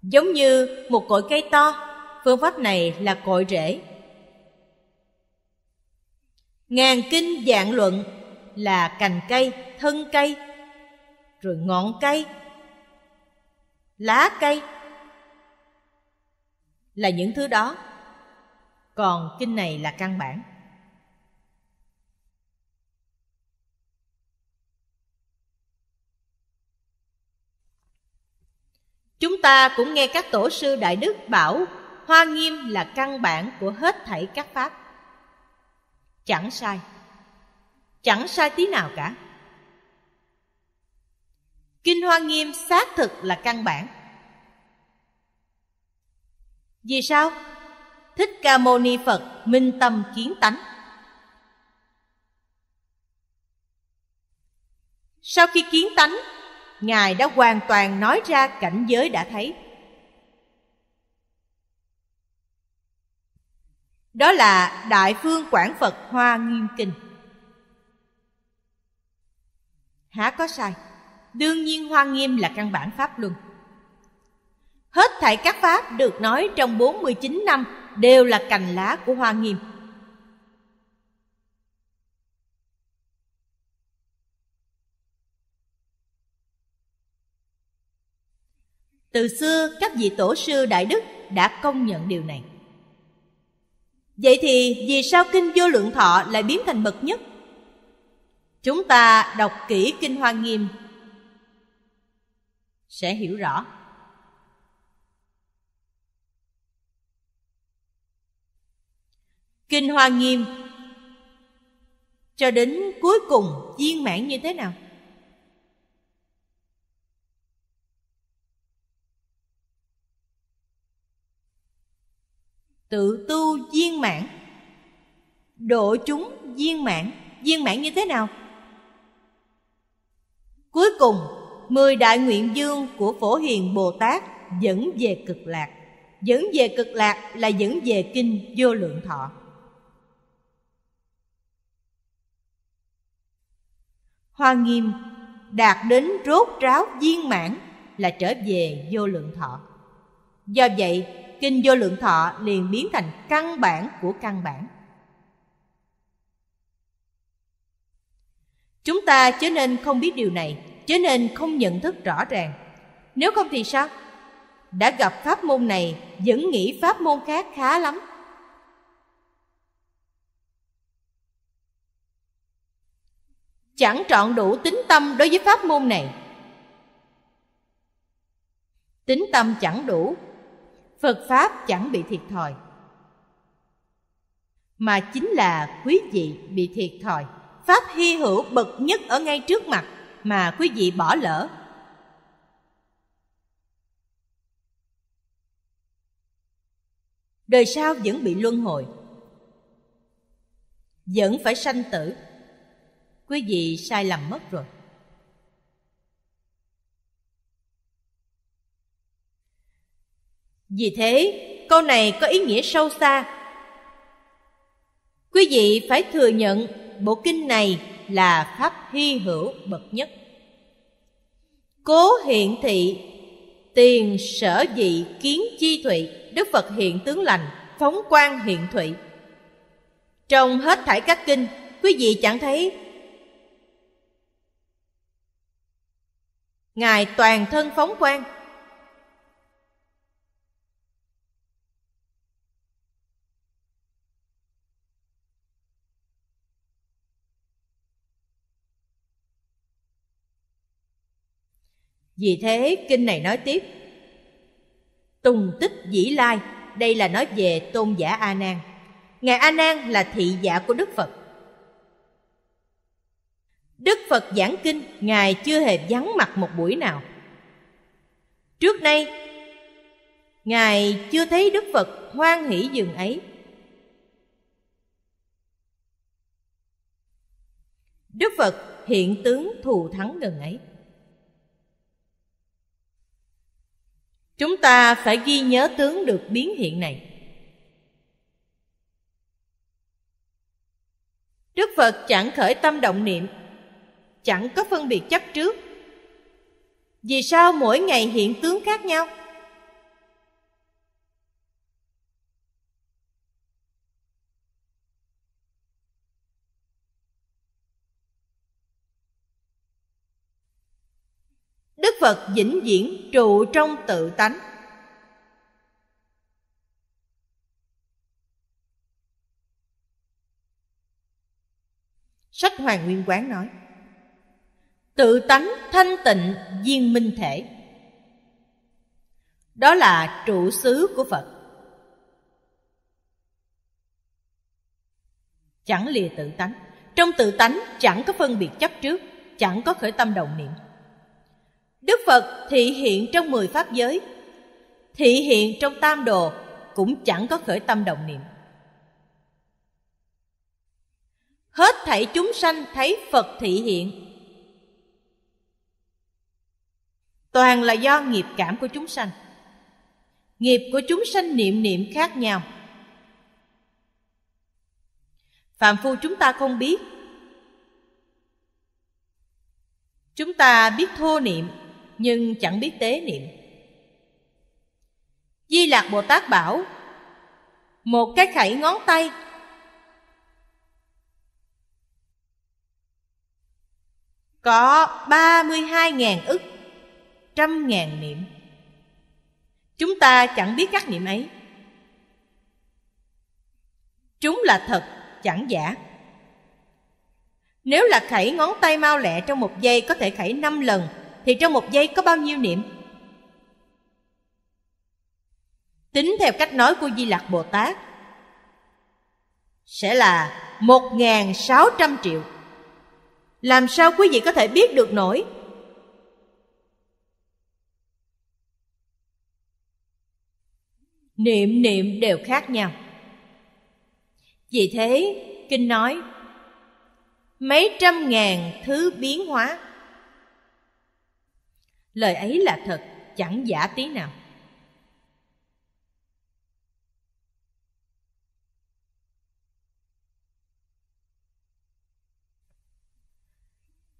giống như một cội cây to phương pháp này là cội rễ ngàn kinh dạng luận là cành cây thân cây rồi ngọn cây lá cây là những thứ đó còn kinh này là căn bản chúng ta cũng nghe các tổ sư đại đức bảo hoa nghiêm là căn bản của hết thảy các pháp chẳng sai chẳng sai tí nào cả kinh hoa nghiêm xác thực là căn bản vì sao thích ca mâu ni phật minh tâm kiến tánh sau khi kiến tánh ngài đã hoàn toàn nói ra cảnh giới đã thấy Đó là Đại Phương Quảng Phật Hoa Nghiêm Kinh Há có sai Đương nhiên Hoa Nghiêm là căn bản Pháp Luân Hết thảy các Pháp được nói trong 49 năm Đều là cành lá của Hoa Nghiêm Từ xưa các vị tổ sư đại đức đã công nhận điều này Vậy thì vì sao kinh vô lượng thọ lại biến thành bậc nhất? Chúng ta đọc kỹ kinh Hoa Nghiêm sẽ hiểu rõ. Kinh Hoa Nghiêm cho đến cuối cùng viên mãn như thế nào? tự tu viên mãn độ chúng viên mãn viên mãn như thế nào cuối cùng mười đại nguyện dương của phổ hiền bồ tát dẫn về cực lạc dẫn về cực lạc là dẫn về kinh vô lượng thọ hoa nghiêm đạt đến rốt ráo viên mãn là trở về vô lượng thọ do vậy kinh vô lượng thọ liền biến thành căn bản của căn bản chúng ta chớ nên không biết điều này chớ nên không nhận thức rõ ràng nếu không thì sao đã gặp pháp môn này vẫn nghĩ pháp môn khác khá lắm chẳng trọn đủ tính tâm đối với pháp môn này tính tâm chẳng đủ Phật Pháp chẳng bị thiệt thòi Mà chính là quý vị bị thiệt thòi Pháp hy hữu bậc nhất ở ngay trước mặt Mà quý vị bỏ lỡ Đời sau vẫn bị luân hồi Vẫn phải sanh tử Quý vị sai lầm mất rồi vì thế câu này có ý nghĩa sâu xa quý vị phải thừa nhận bộ kinh này là pháp hy hữu bậc nhất cố hiện thị tiền sở dị kiến chi thụy đức phật hiện tướng lành phóng quan hiện thụy trong hết thảy các kinh quý vị chẳng thấy ngài toàn thân phóng quang Vì thế kinh này nói tiếp Tùng tích dĩ lai Đây là nói về tôn giả A Nan. Ngài A Nan là thị giả của Đức Phật Đức Phật giảng kinh Ngài chưa hề vắng mặt một buổi nào Trước nay Ngài chưa thấy Đức Phật hoan hỷ dừng ấy Đức Phật hiện tướng thù thắng gần ấy Chúng ta phải ghi nhớ tướng được biến hiện này. Đức Phật chẳng khởi tâm động niệm, chẳng có phân biệt chấp trước. Vì sao mỗi ngày hiện tướng khác nhau? đức phật vĩnh viễn trụ trong tự tánh sách hoàng nguyên quán nói tự tánh thanh tịnh viên minh thể đó là trụ xứ của phật chẳng lìa tự tánh trong tự tánh chẳng có phân biệt chấp trước chẳng có khởi tâm đồng niệm Đức Phật thị hiện trong mười pháp giới, thị hiện trong tam đồ cũng chẳng có khởi tâm động niệm. Hết thảy chúng sanh thấy Phật thị hiện Toàn là do nghiệp cảm của chúng sanh Nghiệp của chúng sanh niệm niệm khác nhau Phạm phu chúng ta không biết Chúng ta biết thô niệm nhưng chẳng biết tế niệm di lạc bồ tát bảo một cái khẩy ngón tay có ba mươi hai ngàn ức, trăm ngàn niệm. Chúng ta chẳng biết các niệm ấy. Chúng là thật, chẳng giả. Nếu là khẩy ngón tay mau lẹ trong một giây có thể khẩy năm lần thì trong một giây có bao nhiêu niệm tính theo cách nói của di lặc bồ tát sẽ là một ngàn sáu trăm triệu làm sao quý vị có thể biết được nổi niệm niệm đều khác nhau vì thế kinh nói mấy trăm ngàn thứ biến hóa lời ấy là thật chẳng giả tí nào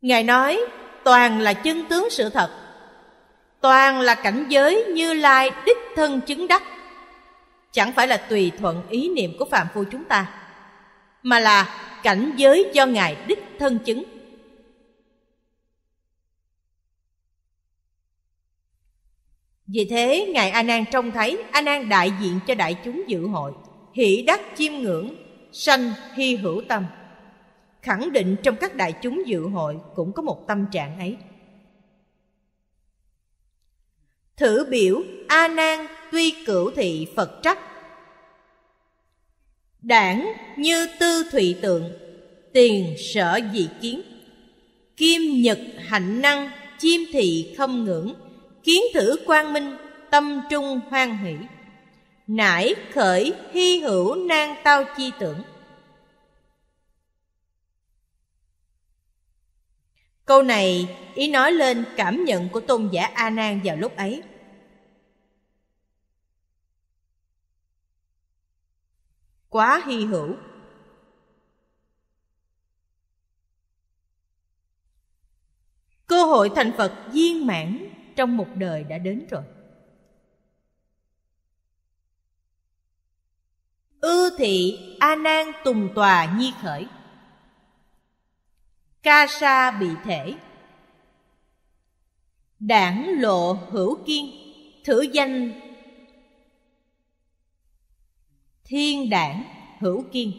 ngài nói toàn là chân tướng sự thật toàn là cảnh giới như lai đích thân chứng đắc chẳng phải là tùy thuận ý niệm của phạm phu chúng ta mà là cảnh giới do ngài đích thân chứng Vì thế Ngài A Nan trông thấy A Nan đại diện cho đại chúng dự hội Hỷ đắc chiêm ngưỡng Sanh hy hữu tâm Khẳng định trong các đại chúng dự hội Cũng có một tâm trạng ấy Thử biểu A Nan tuy cửu thị Phật trắc Đảng như tư thụy tượng Tiền sở dị kiến Kim nhật hạnh năng Chiêm thị không ngưỡng kiến thử quang minh tâm trung hoan hỷ nải khởi hy hữu nan tao chi tưởng câu này ý nói lên cảm nhận của tôn giả a nan vào lúc ấy quá hy hữu cơ hội thành phật viên mãn trong một đời đã đến rồi ư thị a nan tùng tòa nhi khởi ca sa bị thể đảng lộ hữu kiên thử danh thiên đảng hữu kiên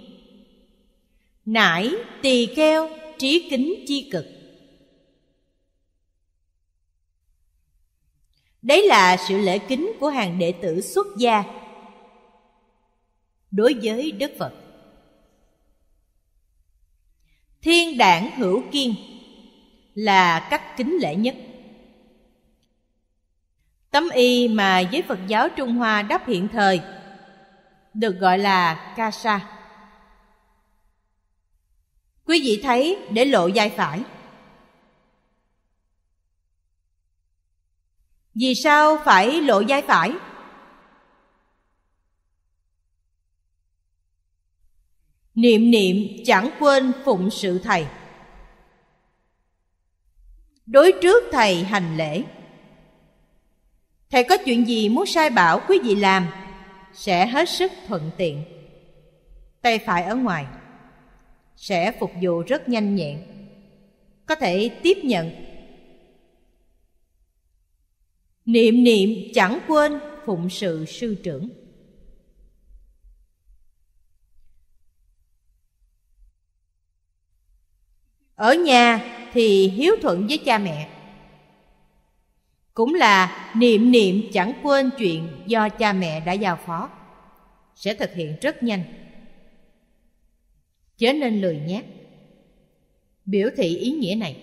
nải tỳ kheo trí kính chi cực Đấy là sự lễ kính của hàng đệ tử xuất gia đối với Đức Phật. Thiên đảng hữu kiên là cách kính lễ nhất. Tấm y mà giới Phật giáo Trung Hoa đắp hiện thời được gọi là kasa. Quý vị thấy để lộ vai phải. vì sao phải lộ vai phải niệm niệm chẳng quên phụng sự thầy đối trước thầy hành lễ thầy có chuyện gì muốn sai bảo quý vị làm sẽ hết sức thuận tiện tay phải ở ngoài sẽ phục vụ rất nhanh nhẹn có thể tiếp nhận niệm niệm chẳng quên phụng sự sư trưởng ở nhà thì hiếu thuận với cha mẹ cũng là niệm niệm chẳng quên chuyện do cha mẹ đã giao phó sẽ thực hiện rất nhanh chớ nên lười nhác biểu thị ý nghĩa này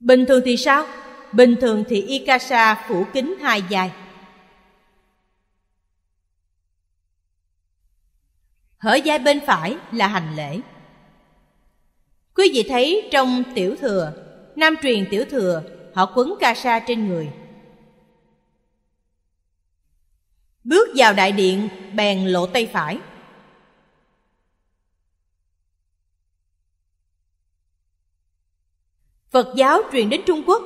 bình thường thì sao Bình thường thì Ikasa phủ kính hai dài. Hở vai bên phải là hành lễ. Quý vị thấy trong tiểu thừa, nam truyền tiểu thừa, họ quấn ca sa trên người. Bước vào đại điện bèn lộ tay phải. Phật giáo truyền đến Trung Quốc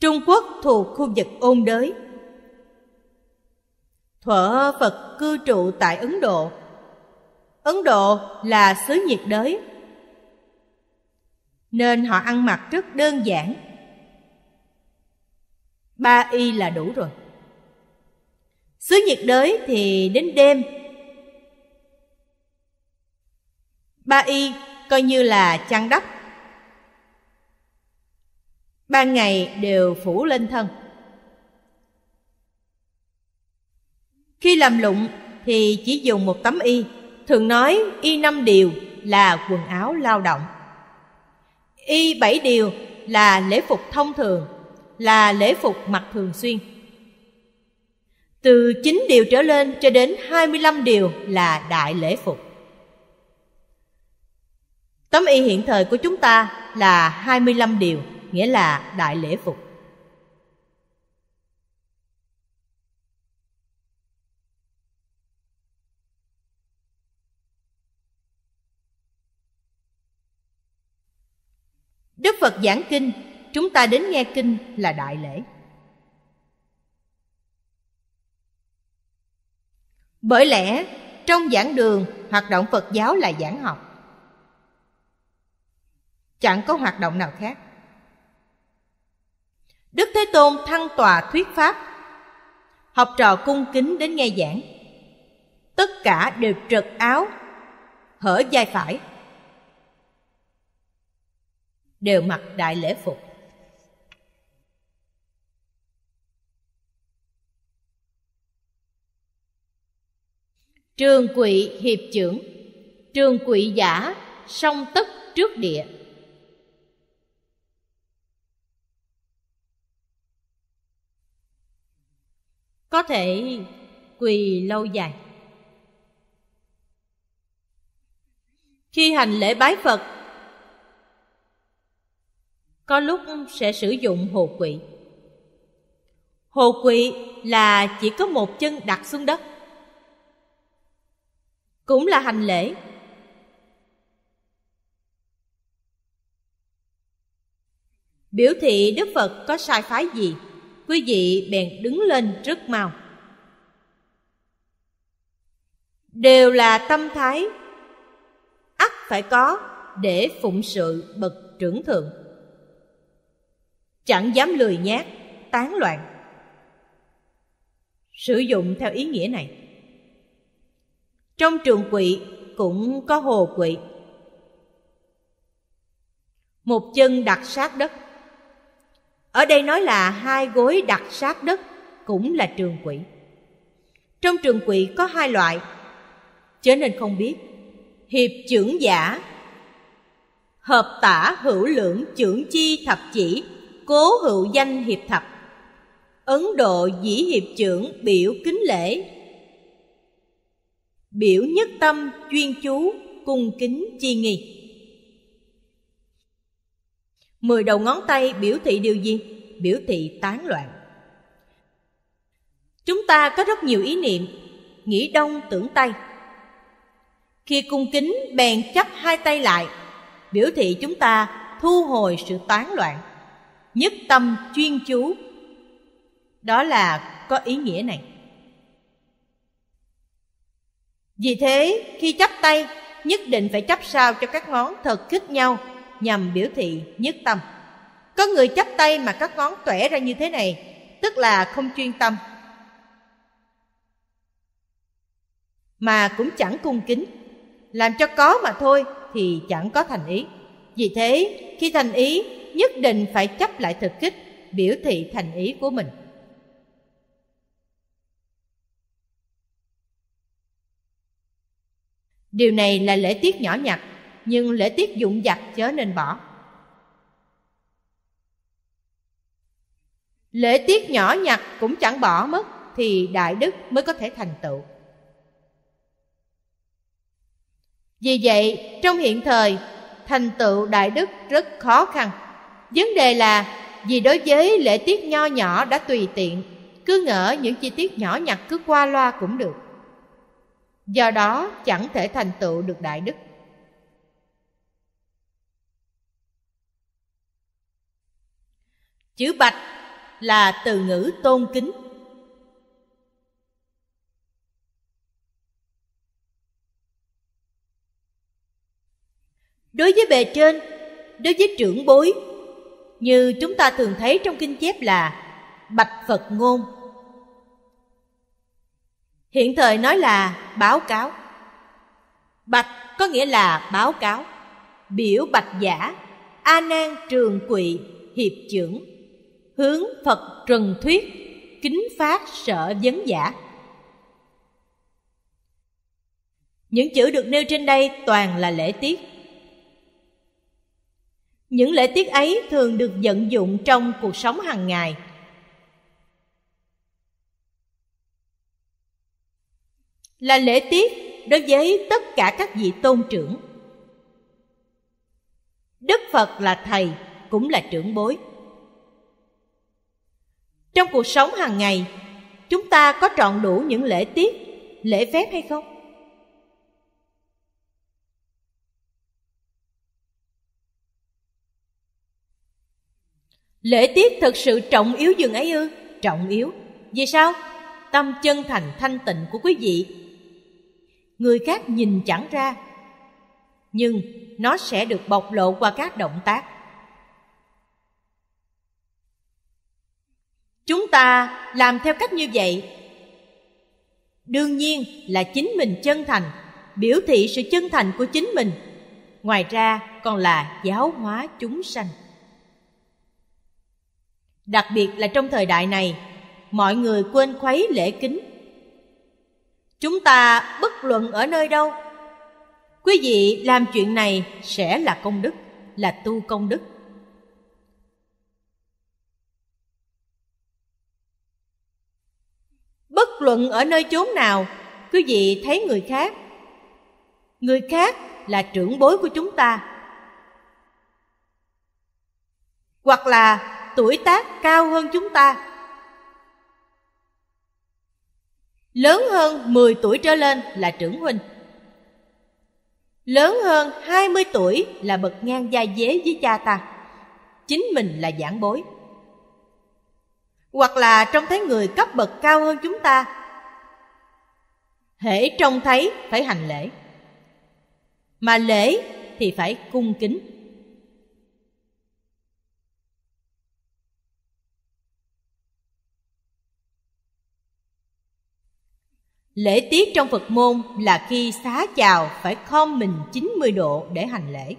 Trung Quốc thuộc khu vực ôn đới. Thuở Phật cư trụ tại Ấn Độ. Ấn Độ là xứ nhiệt đới. Nên họ ăn mặc rất đơn giản. Ba y là đủ rồi. Xứ nhiệt đới thì đến đêm. Ba y coi như là chăn đắp ban ngày đều phủ lên thân khi làm lụng thì chỉ dùng một tấm y thường nói y năm điều là quần áo lao động y bảy điều là lễ phục thông thường là lễ phục mặc thường xuyên từ chín điều trở lên cho đến hai mươi lăm điều là đại lễ phục. Tấm y hiện thời của chúng ta là hai mươi lăm điều nghĩa là đại lễ phục. Đức Phật giảng kinh, chúng ta đến nghe kinh là đại lễ. Bởi lẽ trong giảng đường hoạt động Phật giáo là giảng học. Chẳng có hoạt động nào khác. Đức Thế Tôn thăng tòa thuyết pháp. Học trò cung kính đến nghe giảng. Tất cả đều trật áo, hở vai phải. Đều mặc đại lễ phục. Trường quỵ hiệp trưởng, trường quỵ giả, song tất trước địa. có thể quỳ lâu dài khi hành lễ bái phật có lúc sẽ sử dụng hồ quỵ hồ quỵ là chỉ có một chân đặt xuống đất cũng là hành lễ biểu thị đức phật có sai phái gì quý vị bèn đứng lên rất mau đều là tâm thái ắt phải có để phụng sự bậc trưởng thượng chẳng dám lười nhác tán loạn sử dụng theo ý nghĩa này trong trường quỵ cũng có hồ quỵ một chân đặt sát đất ở đây nói là hai gối đặt sát đất cũng là trường quỷ. Trong trường quỷ có hai loại, cho nên không biết. Hiệp trưởng giả Hợp tả hữu lưỡng trưởng chi thập chỉ, cố hữu danh hiệp thập. Ấn Độ dĩ hiệp trưởng biểu kính lễ. Biểu nhất tâm chuyên chú, cung kính chi nghi mười đầu ngón tay biểu thị điều gì biểu thị tán loạn chúng ta có rất nhiều ý niệm nghĩ đông tưởng tay. khi cung kính bèn chắp hai tay lại biểu thị chúng ta thu hồi sự tán loạn nhất tâm chuyên chú đó là có ý nghĩa này vì thế khi chắp tay nhất định phải chắp sao cho các ngón thật khít nhau nhằm biểu thị nhất tâm có người chắp tay mà các ngón tuẻ ra như thế này tức là không chuyên tâm mà cũng chẳng cung kính làm cho có mà thôi thì chẳng có thành ý vì thế khi thành ý nhất định phải chấp lại thực kích biểu thị thành ý của mình điều này là lễ tiết nhỏ nhặt nhưng lễ tiết dụng dặt chớ nên bỏ lễ tiết nhỏ nhặt cũng chẳng bỏ mất thì đại đức mới có thể thành tựu vì vậy trong hiện thời thành tựu đại đức rất khó khăn vấn đề là vì đối với lễ tiết nho nhỏ đã tùy tiện cứ ngỡ những chi tiết nhỏ nhặt cứ qua loa cũng được do đó chẳng thể thành tựu được đại đức chữ bạch là từ ngữ tôn kính đối với bề trên đối với trưởng bối như chúng ta thường thấy trong kinh chép là bạch phật ngôn hiện thời nói là báo cáo bạch có nghĩa là báo cáo biểu bạch giả a nan trường quỵ hiệp trưởng hướng phật trần thuyết kính phát sở vấn giả những chữ được nêu trên đây toàn là lễ tiết những lễ tiết ấy thường được vận dụng trong cuộc sống hàng ngày là lễ tiết đối với tất cả các vị tôn trưởng đức phật là thầy cũng là trưởng bối trong cuộc sống hàng ngày chúng ta có trọn đủ những lễ tiết lễ phép hay không lễ tiết thực sự trọng yếu dường ấy ư trọng yếu vì sao tâm chân thành thanh tịnh của quý vị người khác nhìn chẳng ra nhưng nó sẽ được bộc lộ qua các động tác chúng ta làm theo cách như vậy đương nhiên là chính mình chân thành biểu thị sự chân thành của chính mình ngoài ra còn là giáo hóa chúng sanh đặc biệt là trong thời đại này mọi người quên khuấy lễ kính chúng ta bất luận ở nơi đâu quý vị làm chuyện này sẽ là công đức là tu công đức bất luận ở nơi chốn nào cứ gì thấy người khác người khác là trưởng bối của chúng ta hoặc là tuổi tác cao hơn chúng ta lớn hơn 10 tuổi trở lên là trưởng huynh lớn hơn 20 tuổi là bậc ngang gia dế với cha ta chính mình là giảng bối hoặc là trông thấy người cấp bậc cao hơn chúng ta hễ trông thấy phải hành lễ mà lễ thì phải cung kính Lễ tiết trong Phật môn là khi xá chào phải khom mình 90 độ để hành lễ.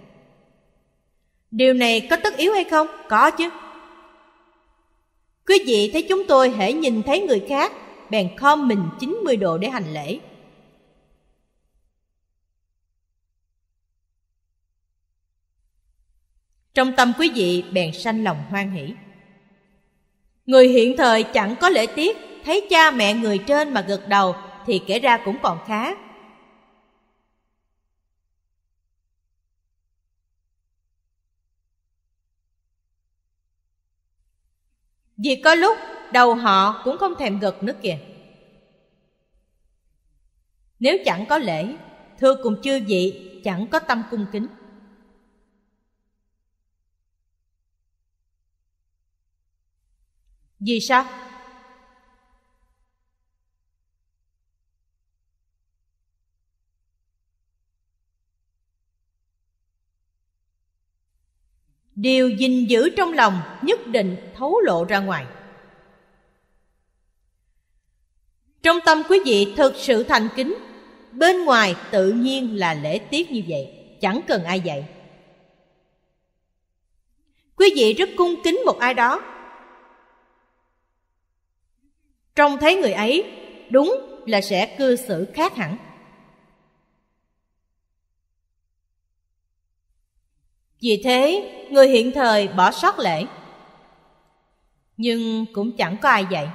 Điều này có tất yếu hay không? Có chứ. Quý vị thấy chúng tôi hãy nhìn thấy người khác, bèn khom mình 90 độ để hành lễ. Trong tâm quý vị bèn sanh lòng hoan hỷ. Người hiện thời chẳng có lễ tiết, thấy cha mẹ người trên mà gật đầu thì kể ra cũng còn khá vì có lúc đầu họ cũng không thèm gật nữa kìa nếu chẳng có lễ thưa cùng chư vị chẳng có tâm cung kính vì sao điều gìn giữ trong lòng nhất định thấu lộ ra ngoài trong tâm quý vị thực sự thành kính bên ngoài tự nhiên là lễ tiết như vậy chẳng cần ai dạy quý vị rất cung kính một ai đó trông thấy người ấy đúng là sẽ cư xử khác hẳn Vì thế, người hiện thời bỏ sót lễ. Nhưng cũng chẳng có ai vậy.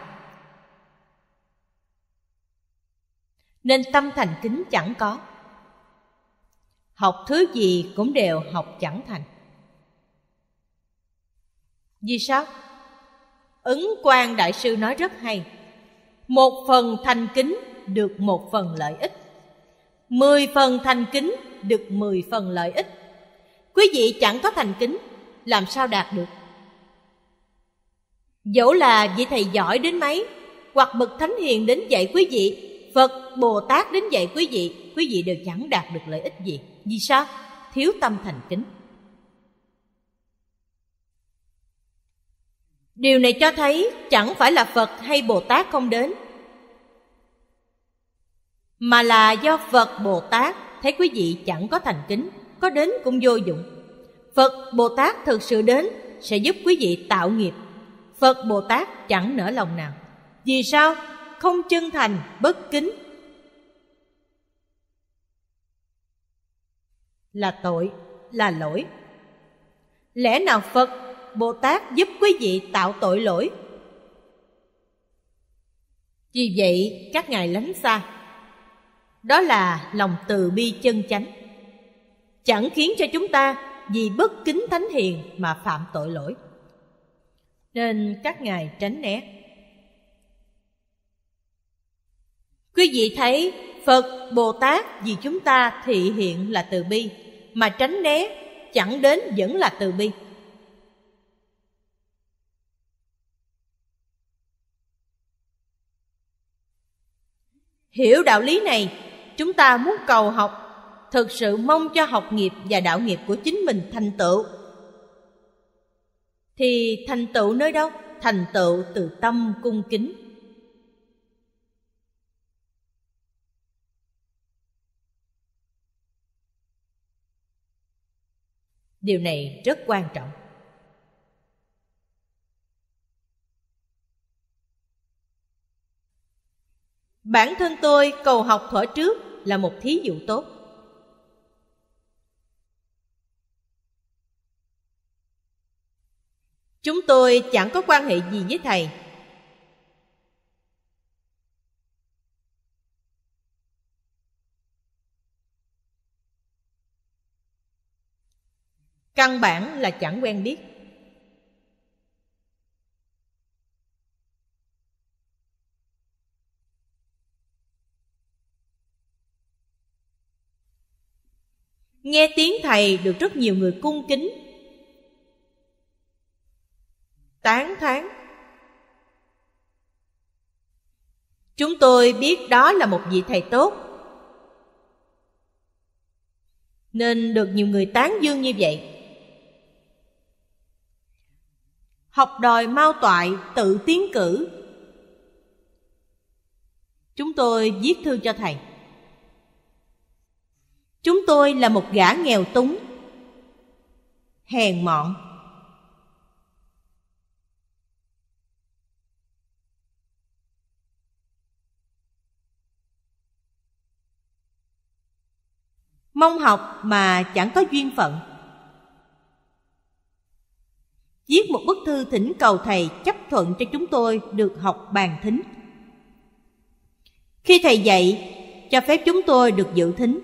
Nên tâm thành kính chẳng có. Học thứ gì cũng đều học chẳng thành. Vì sao? Ứng quan đại sư nói rất hay. Một phần thành kính được một phần lợi ích. Mười phần thành kính được mười phần lợi ích quý vị chẳng có thành kính làm sao đạt được dẫu là vị thầy giỏi đến mấy hoặc bậc thánh hiền đến dạy quý vị phật bồ tát đến dạy quý vị quý vị đều chẳng đạt được lợi ích gì vì sao thiếu tâm thành kính điều này cho thấy chẳng phải là phật hay bồ tát không đến mà là do phật bồ tát thấy quý vị chẳng có thành kính có đến cũng vô dụng phật bồ tát thực sự đến sẽ giúp quý vị tạo nghiệp phật bồ tát chẳng nỡ lòng nào vì sao không chân thành bất kính là tội là lỗi lẽ nào phật bồ tát giúp quý vị tạo tội lỗi vì vậy các ngài lánh xa đó là lòng từ bi chân chánh chẳng khiến cho chúng ta vì bất kính thánh hiền mà phạm tội lỗi nên các ngài tránh né quý vị thấy phật bồ tát vì chúng ta thị hiện là từ bi mà tránh né chẳng đến vẫn là từ bi hiểu đạo lý này chúng ta muốn cầu học thực sự mong cho học nghiệp và đạo nghiệp của chính mình thành tựu thì thành tựu nơi đâu thành tựu từ tâm cung kính điều này rất quan trọng bản thân tôi cầu học thuở trước là một thí dụ tốt chúng tôi chẳng có quan hệ gì với thầy căn bản là chẳng quen biết nghe tiếng thầy được rất nhiều người cung kính tán thán chúng tôi biết đó là một vị thầy tốt nên được nhiều người tán dương như vậy học đòi mau toại tự tiến cử chúng tôi viết thư cho thầy chúng tôi là một gã nghèo túng hèn mọn mong học mà chẳng có duyên phận viết một bức thư thỉnh cầu thầy chấp thuận cho chúng tôi được học bàn thính khi thầy dạy cho phép chúng tôi được dự thính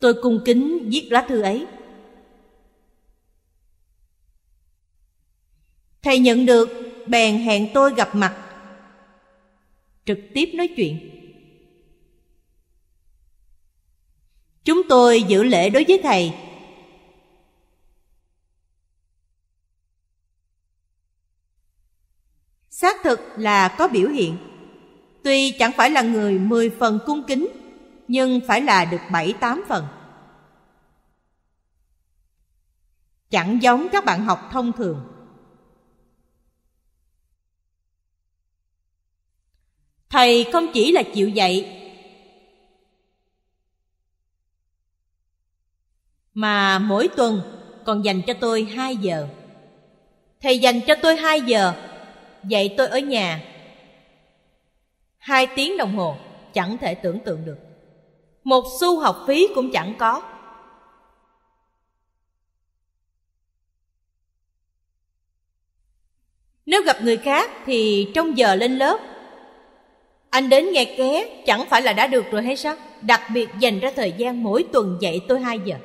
tôi cung kính viết lá thư ấy thầy nhận được bèn hẹn tôi gặp mặt trực tiếp nói chuyện Chúng tôi giữ lễ đối với Thầy Xác thực là có biểu hiện Tuy chẳng phải là người mười phần cung kính Nhưng phải là được bảy tám phần Chẳng giống các bạn học thông thường Thầy không chỉ là chịu dạy mà mỗi tuần còn dành cho tôi 2 giờ. Thầy dành cho tôi 2 giờ, dạy tôi ở nhà. Hai tiếng đồng hồ chẳng thể tưởng tượng được. Một xu học phí cũng chẳng có. Nếu gặp người khác thì trong giờ lên lớp Anh đến nghe ké chẳng phải là đã được rồi hay sao Đặc biệt dành ra thời gian mỗi tuần dạy tôi 2 giờ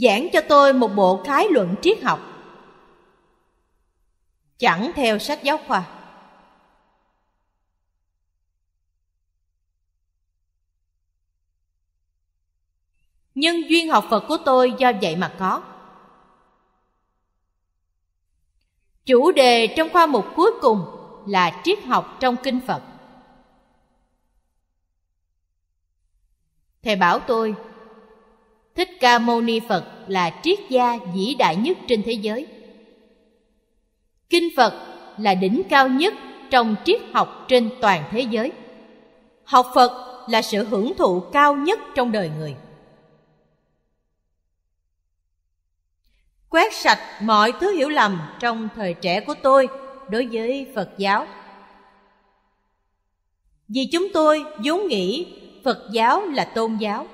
giảng cho tôi một bộ khái luận triết học chẳng theo sách giáo khoa Nhưng duyên học phật của tôi do vậy mà có chủ đề trong khoa mục cuối cùng là triết học trong kinh phật thầy bảo tôi Thích Ca Mâu Ni Phật là triết gia vĩ đại nhất trên thế giới. Kinh Phật là đỉnh cao nhất trong triết học trên toàn thế giới. Học Phật là sự hưởng thụ cao nhất trong đời người. Quét sạch mọi thứ hiểu lầm trong thời trẻ của tôi đối với Phật giáo. Vì chúng tôi vốn nghĩ Phật giáo là tôn giáo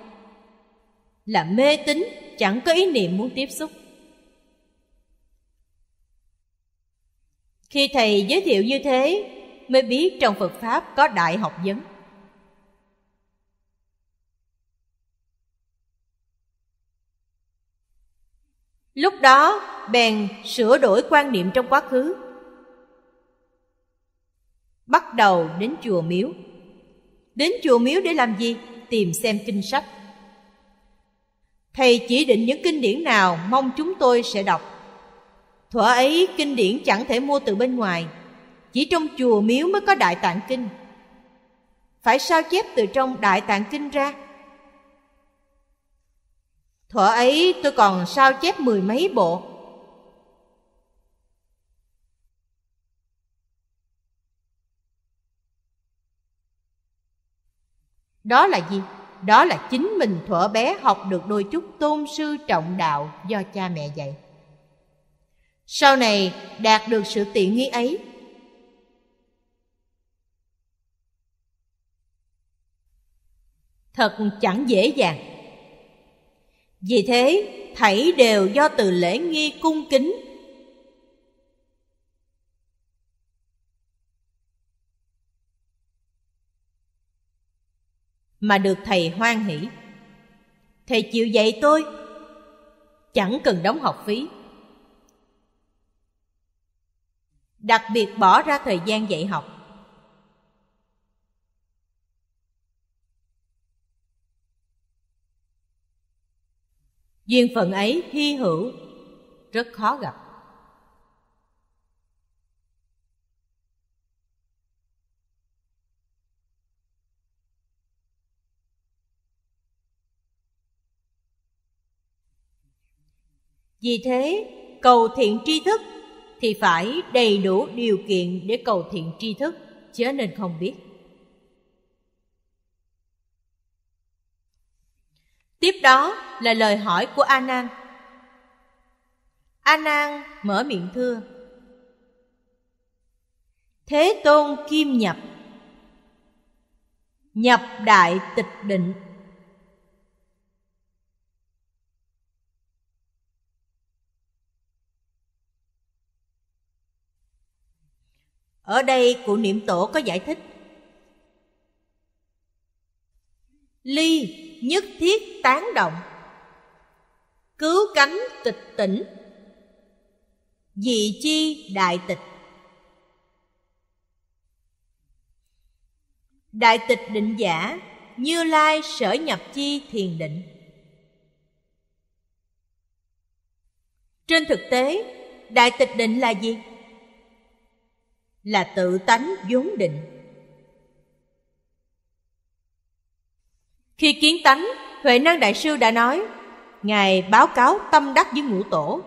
là mê tín chẳng có ý niệm muốn tiếp xúc khi thầy giới thiệu như thế mới biết trong phật pháp có đại học vấn lúc đó bèn sửa đổi quan niệm trong quá khứ bắt đầu đến chùa miếu đến chùa miếu để làm gì tìm xem kinh sách Thầy chỉ định những kinh điển nào mong chúng tôi sẽ đọc. Thuở ấy kinh điển chẳng thể mua từ bên ngoài, chỉ trong chùa miếu mới có đại tạng kinh. Phải sao chép từ trong đại tạng kinh ra? Thuở ấy tôi còn sao chép mười mấy bộ Đó là gì? đó là chính mình thuở bé học được đôi chút tôn sư trọng đạo do cha mẹ dạy sau này đạt được sự tiện nghi ấy thật chẳng dễ dàng vì thế thảy đều do từ lễ nghi cung kính mà được thầy hoan hỷ thầy chịu dạy tôi chẳng cần đóng học phí đặc biệt bỏ ra thời gian dạy học duyên phận ấy hy hữu rất khó gặp Vì thế, cầu thiện tri thức thì phải đầy đủ điều kiện để cầu thiện tri thức, chớ nên không biết. Tiếp đó là lời hỏi của A Nan. A Nan mở miệng thưa: Thế Tôn Kim Nhập Nhập Đại Tịch Định Ở đây cụ niệm tổ có giải thích Ly nhất thiết tán động Cứu cánh tịch tỉnh Dị chi đại tịch Đại tịch định giả Như lai sở nhập chi thiền định Trên thực tế Đại tịch định là gì? là tự tánh vốn định khi kiến tánh huệ năng đại sư đã nói ngài báo cáo tâm đắc với ngũ tổ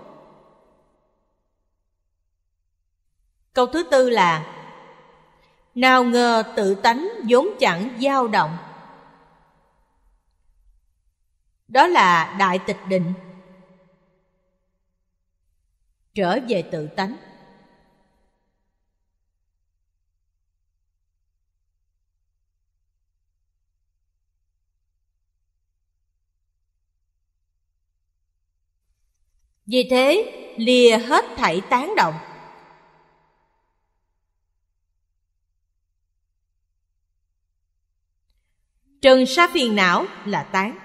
câu thứ tư là nào ngờ tự tánh vốn chẳng dao động đó là đại tịch định trở về tự tánh vì thế lìa hết thảy tán động trần sa phiền não là tán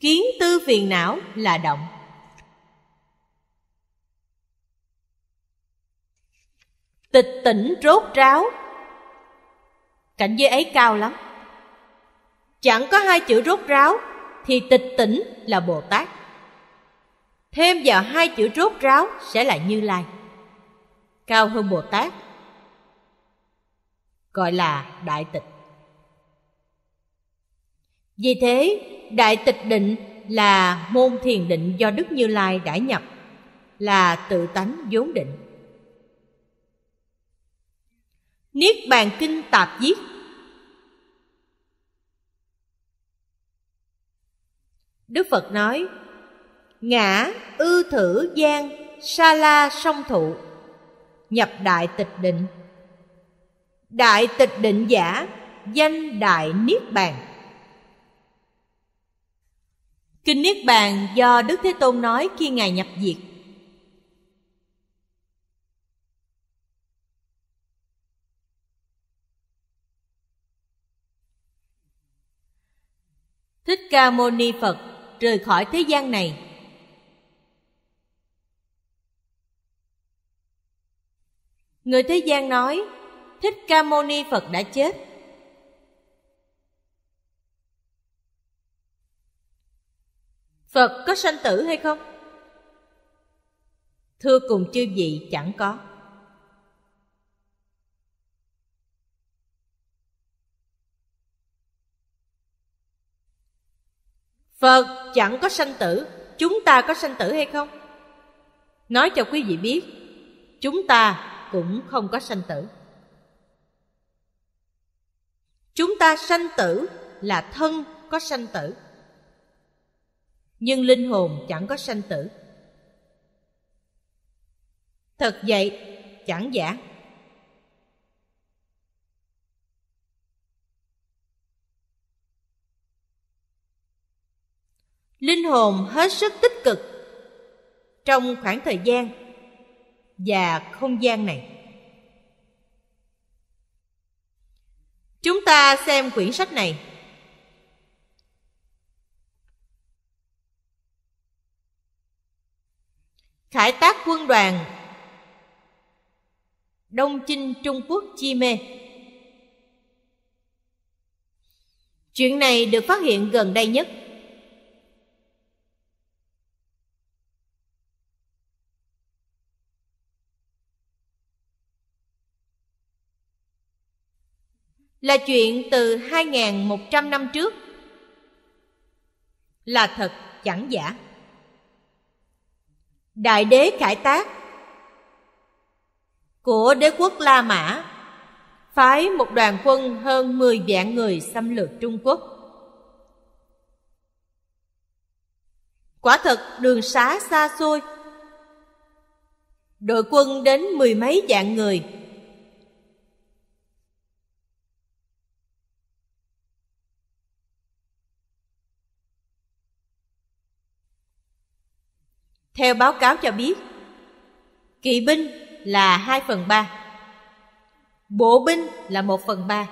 kiến tư phiền não là động tịch tỉnh rốt ráo cảnh giới ấy cao lắm chẳng có hai chữ rốt ráo thì tịch tỉnh là bồ tát thêm vào hai chữ rốt ráo sẽ là như lai cao hơn bồ tát gọi là đại tịch vì thế đại tịch định là môn thiền định do đức như lai đã nhập là tự tánh vốn định niết bàn kinh tạp viết đức phật nói ngã ư thử gian sa la song thụ nhập đại tịch định đại tịch định giả danh đại niết bàn kinh niết bàn do đức thế tôn nói khi ngài nhập diệt thích ca mâu ni phật rời khỏi thế gian này Người thế gian nói, Thích Ca Mâu Ni Phật đã chết. Phật có sanh tử hay không? Thưa cùng chư vị chẳng có. Phật chẳng có sanh tử, chúng ta có sanh tử hay không? Nói cho quý vị biết, chúng ta cũng không có sanh tử chúng ta sanh tử là thân có sanh tử nhưng linh hồn chẳng có sanh tử thật vậy chẳng giả linh hồn hết sức tích cực trong khoảng thời gian và không gian này chúng ta xem quyển sách này khải tác quân đoàn đông chinh trung quốc chi mê chuyện này được phát hiện gần đây nhất là chuyện từ 2.100 năm trước là thật chẳng giả đại đế khải tác của đế quốc la mã phái một đoàn quân hơn 10 vạn người xâm lược trung quốc quả thật đường xá xa xôi đội quân đến mười mấy vạn người Theo báo cáo cho biết, kỵ binh là 2 phần 3, bộ binh là 1 phần 3.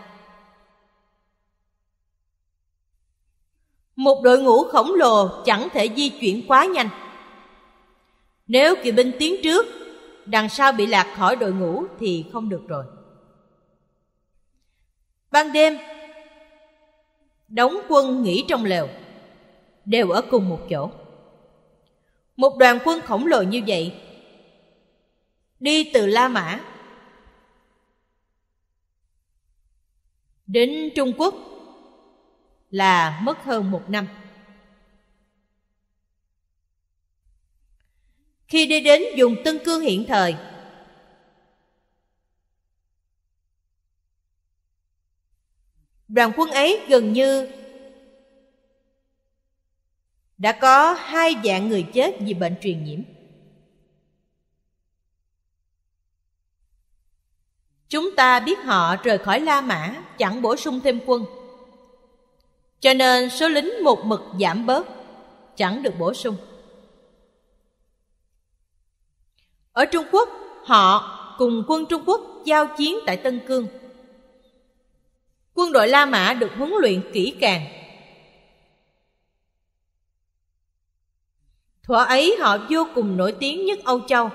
Một đội ngũ khổng lồ chẳng thể di chuyển quá nhanh. Nếu kỵ binh tiến trước, đằng sau bị lạc khỏi đội ngũ thì không được rồi. Ban đêm, đóng quân nghỉ trong lều, đều ở cùng một chỗ một đoàn quân khổng lồ như vậy đi từ la mã đến trung quốc là mất hơn một năm khi đi đến dùng tân cương hiện thời đoàn quân ấy gần như đã có hai dạng người chết vì bệnh truyền nhiễm chúng ta biết họ rời khỏi la mã chẳng bổ sung thêm quân cho nên số lính một mực giảm bớt chẳng được bổ sung ở trung quốc họ cùng quân trung quốc giao chiến tại tân cương quân đội la mã được huấn luyện kỹ càng thuở ấy họ vô cùng nổi tiếng nhất âu châu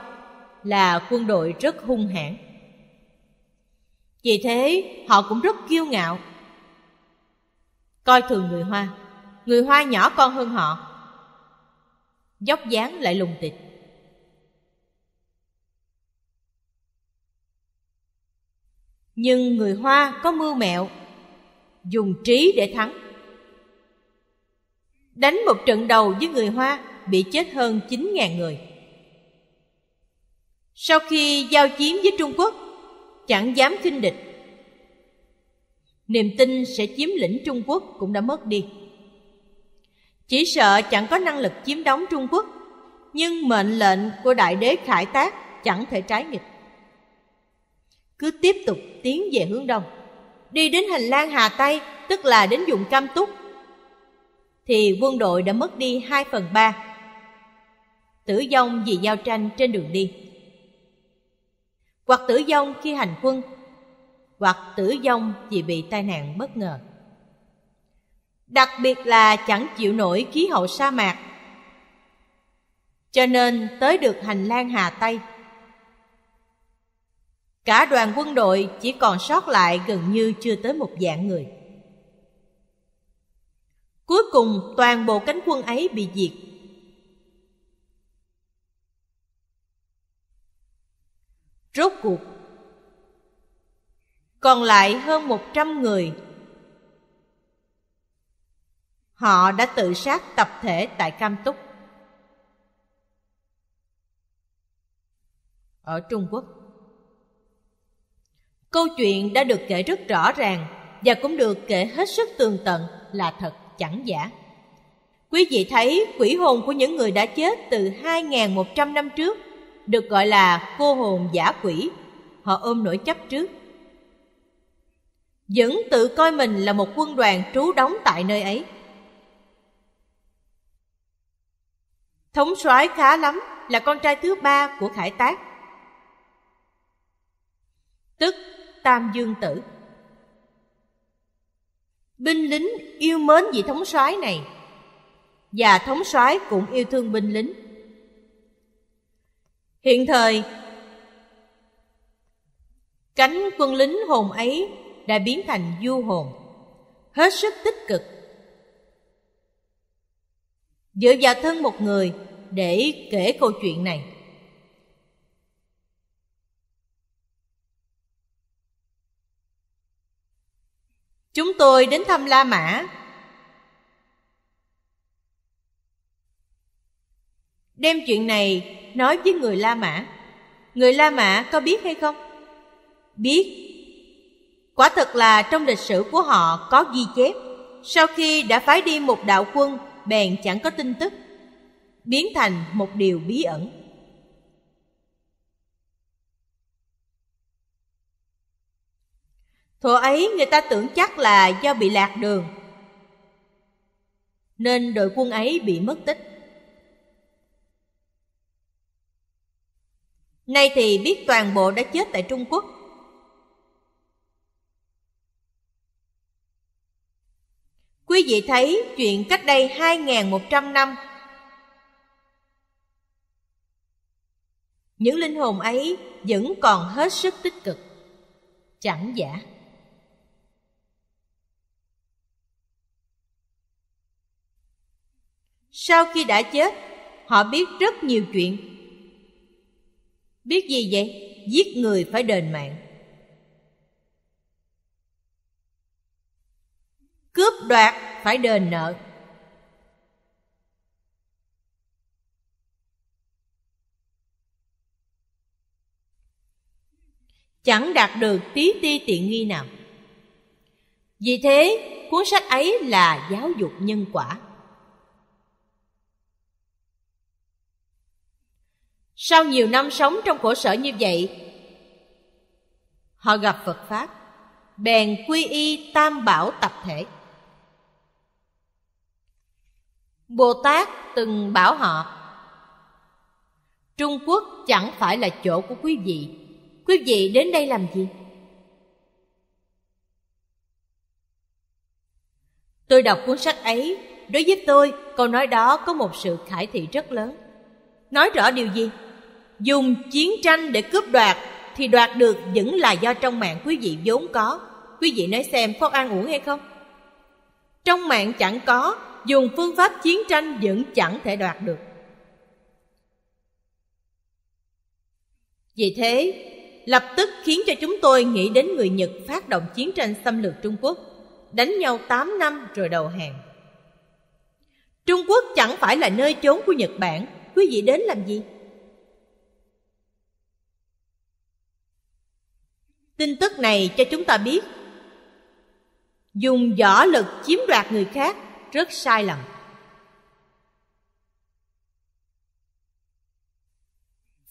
là quân đội rất hung hãn vì thế họ cũng rất kiêu ngạo coi thường người hoa người hoa nhỏ con hơn họ dốc dáng lại lùng tịch nhưng người hoa có mưu mẹo dùng trí để thắng đánh một trận đầu với người hoa bị chết hơn 9.000 người. Sau khi giao chiến với Trung Quốc, chẳng dám khinh địch. Niềm tin sẽ chiếm lĩnh Trung Quốc cũng đã mất đi. Chỉ sợ chẳng có năng lực chiếm đóng Trung Quốc, nhưng mệnh lệnh của đại đế khải tác chẳng thể trái nghịch. Cứ tiếp tục tiến về hướng đông, đi đến hành lang Hà Tây, tức là đến vùng Cam Túc, thì quân đội đã mất đi 2 phần 3 tử vong vì giao tranh trên đường đi hoặc tử vong khi hành quân hoặc tử vong vì bị tai nạn bất ngờ đặc biệt là chẳng chịu nổi khí hậu sa mạc cho nên tới được hành lang hà tây cả đoàn quân đội chỉ còn sót lại gần như chưa tới một dạng người cuối cùng toàn bộ cánh quân ấy bị diệt Rốt cuộc Còn lại hơn 100 người Họ đã tự sát tập thể tại Cam Túc Ở Trung Quốc Câu chuyện đã được kể rất rõ ràng Và cũng được kể hết sức tường tận là thật chẳng giả Quý vị thấy quỷ hồn của những người đã chết từ 2.100 năm trước được gọi là cô hồn giả quỷ họ ôm nỗi chấp trước vẫn tự coi mình là một quân đoàn trú đóng tại nơi ấy thống soái khá lắm là con trai thứ ba của khải tác tức tam dương tử binh lính yêu mến vị thống soái này và thống soái cũng yêu thương binh lính Hiện thời, cánh quân lính hồn ấy đã biến thành du hồn, hết sức tích cực. Dựa vào thân một người để kể câu chuyện này. Chúng tôi đến thăm La Mã. Đem chuyện này nói với người La Mã. Người La Mã có biết hay không? Biết. Quả thật là trong lịch sử của họ có ghi chép, sau khi đã phái đi một đạo quân bèn chẳng có tin tức, biến thành một điều bí ẩn. Thuở ấy người ta tưởng chắc là do bị lạc đường Nên đội quân ấy bị mất tích Nay thì biết toàn bộ đã chết tại Trung Quốc. Quý vị thấy chuyện cách đây 2.100 năm. Những linh hồn ấy vẫn còn hết sức tích cực, chẳng giả. Sau khi đã chết, họ biết rất nhiều chuyện biết gì vậy giết người phải đền mạng cướp đoạt phải đền nợ chẳng đạt được tí ti tiện nghi nào vì thế cuốn sách ấy là giáo dục nhân quả Sau nhiều năm sống trong khổ sở như vậy, họ gặp Phật Pháp, bèn quy y tam bảo tập thể. Bồ Tát từng bảo họ Trung Quốc chẳng phải là chỗ của quý vị Quý vị đến đây làm gì? Tôi đọc cuốn sách ấy Đối với tôi câu nói đó có một sự khải thị rất lớn Nói rõ điều gì? dùng chiến tranh để cướp đoạt thì đoạt được vẫn là do trong mạng quý vị vốn có quý vị nói xem có ăn uổng hay không trong mạng chẳng có dùng phương pháp chiến tranh vẫn chẳng thể đoạt được vì thế lập tức khiến cho chúng tôi nghĩ đến người nhật phát động chiến tranh xâm lược trung quốc đánh nhau 8 năm rồi đầu hàng trung quốc chẳng phải là nơi chốn của nhật bản quý vị đến làm gì tin tức này cho chúng ta biết dùng võ lực chiếm đoạt người khác rất sai lầm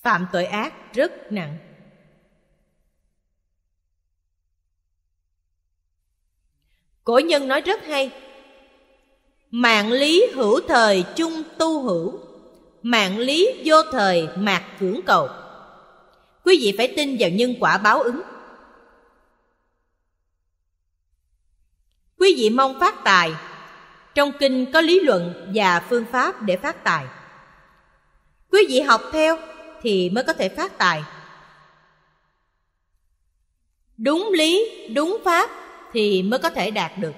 phạm tội ác rất nặng cổ nhân nói rất hay mạng lý hữu thời chung tu hữu mạng lý vô thời mạc cưỡng cầu quý vị phải tin vào nhân quả báo ứng Quý vị mong phát tài. Trong kinh có lý luận và phương pháp để phát tài. Quý vị học theo thì mới có thể phát tài. Đúng lý, đúng pháp thì mới có thể đạt được.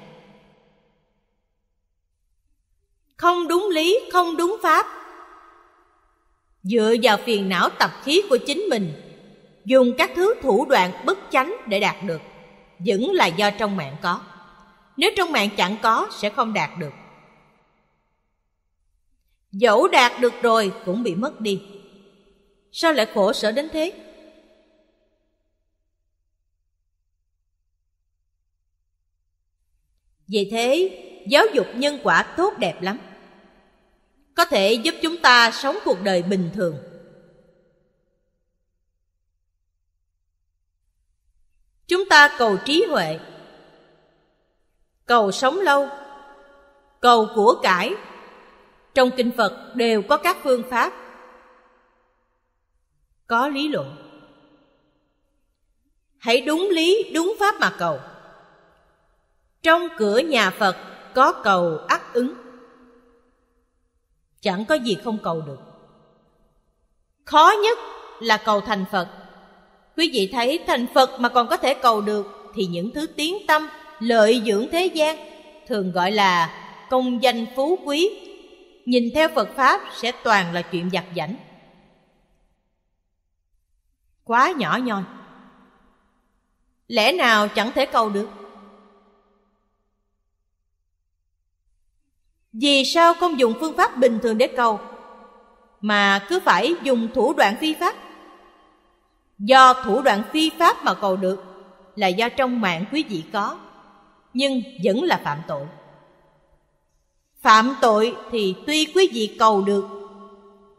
Không đúng lý, không đúng pháp dựa vào phiền não tập khí của chính mình dùng các thứ thủ đoạn bất chánh để đạt được vẫn là do trong mạng có nếu trong mạng chẳng có sẽ không đạt được dẫu đạt được rồi cũng bị mất đi sao lại khổ sở đến thế vì thế giáo dục nhân quả tốt đẹp lắm có thể giúp chúng ta sống cuộc đời bình thường chúng ta cầu trí huệ cầu sống lâu cầu của cải trong kinh phật đều có các phương pháp có lý luận hãy đúng lý đúng pháp mà cầu trong cửa nhà phật có cầu ắt ứng chẳng có gì không cầu được khó nhất là cầu thành phật quý vị thấy thành phật mà còn có thể cầu được thì những thứ tiến tâm lợi dưỡng thế gian thường gọi là công danh phú quý nhìn theo phật pháp sẽ toàn là chuyện giặt giảnh quá nhỏ nhoi lẽ nào chẳng thể cầu được vì sao không dùng phương pháp bình thường để cầu mà cứ phải dùng thủ đoạn phi pháp do thủ đoạn phi pháp mà cầu được là do trong mạng quý vị có nhưng vẫn là phạm tội phạm tội thì tuy quý vị cầu được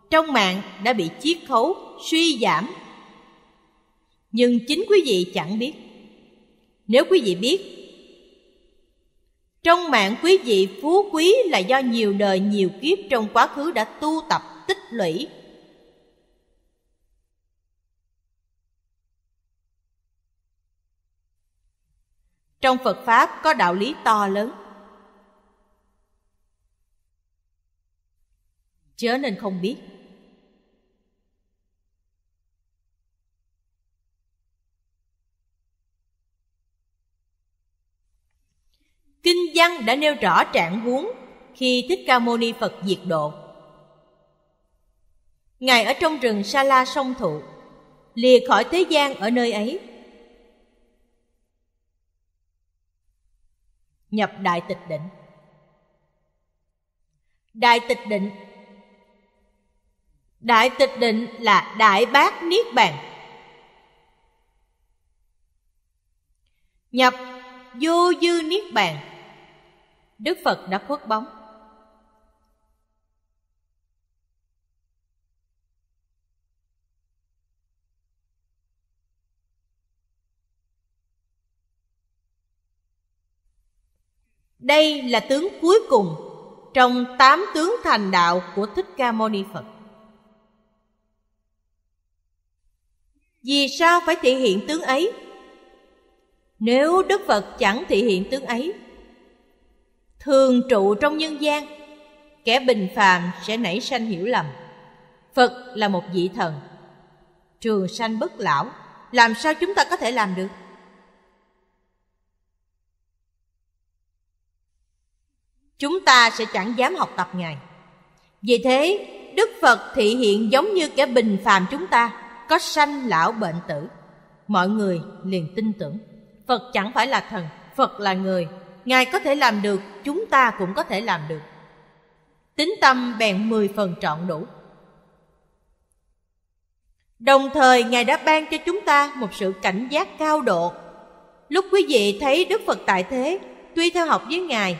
trong mạng đã bị chiết khấu suy giảm nhưng chính quý vị chẳng biết nếu quý vị biết trong mạng quý vị phú quý là do nhiều đời nhiều kiếp trong quá khứ đã tu tập tích lũy Trong Phật Pháp có đạo lý to lớn. Chớ nên không biết. Kinh văn đã nêu rõ trạng huống khi Thích Ca Mâu Ni Phật diệt độ. Ngài ở trong rừng Sa La sông thụ, lìa khỏi thế gian ở nơi ấy nhập đại tịch định đại tịch định đại tịch định là đại bác niết bàn nhập vô dư niết bàn đức phật đã khuất bóng Đây là tướng cuối cùng trong tám tướng thành đạo của Thích Ca Mâu Ni Phật. Vì sao phải thể hiện tướng ấy? Nếu Đức Phật chẳng thể hiện tướng ấy, thường trụ trong nhân gian, kẻ bình phàm sẽ nảy sanh hiểu lầm. Phật là một vị thần, trường sanh bất lão, làm sao chúng ta có thể làm được? chúng ta sẽ chẳng dám học tập ngài vì thế đức phật thị hiện giống như kẻ bình phàm chúng ta có sanh lão bệnh tử mọi người liền tin tưởng phật chẳng phải là thần phật là người ngài có thể làm được chúng ta cũng có thể làm được tính tâm bèn mười phần trọn đủ đồng thời ngài đã ban cho chúng ta một sự cảnh giác cao độ lúc quý vị thấy đức phật tại thế tuy theo học với ngài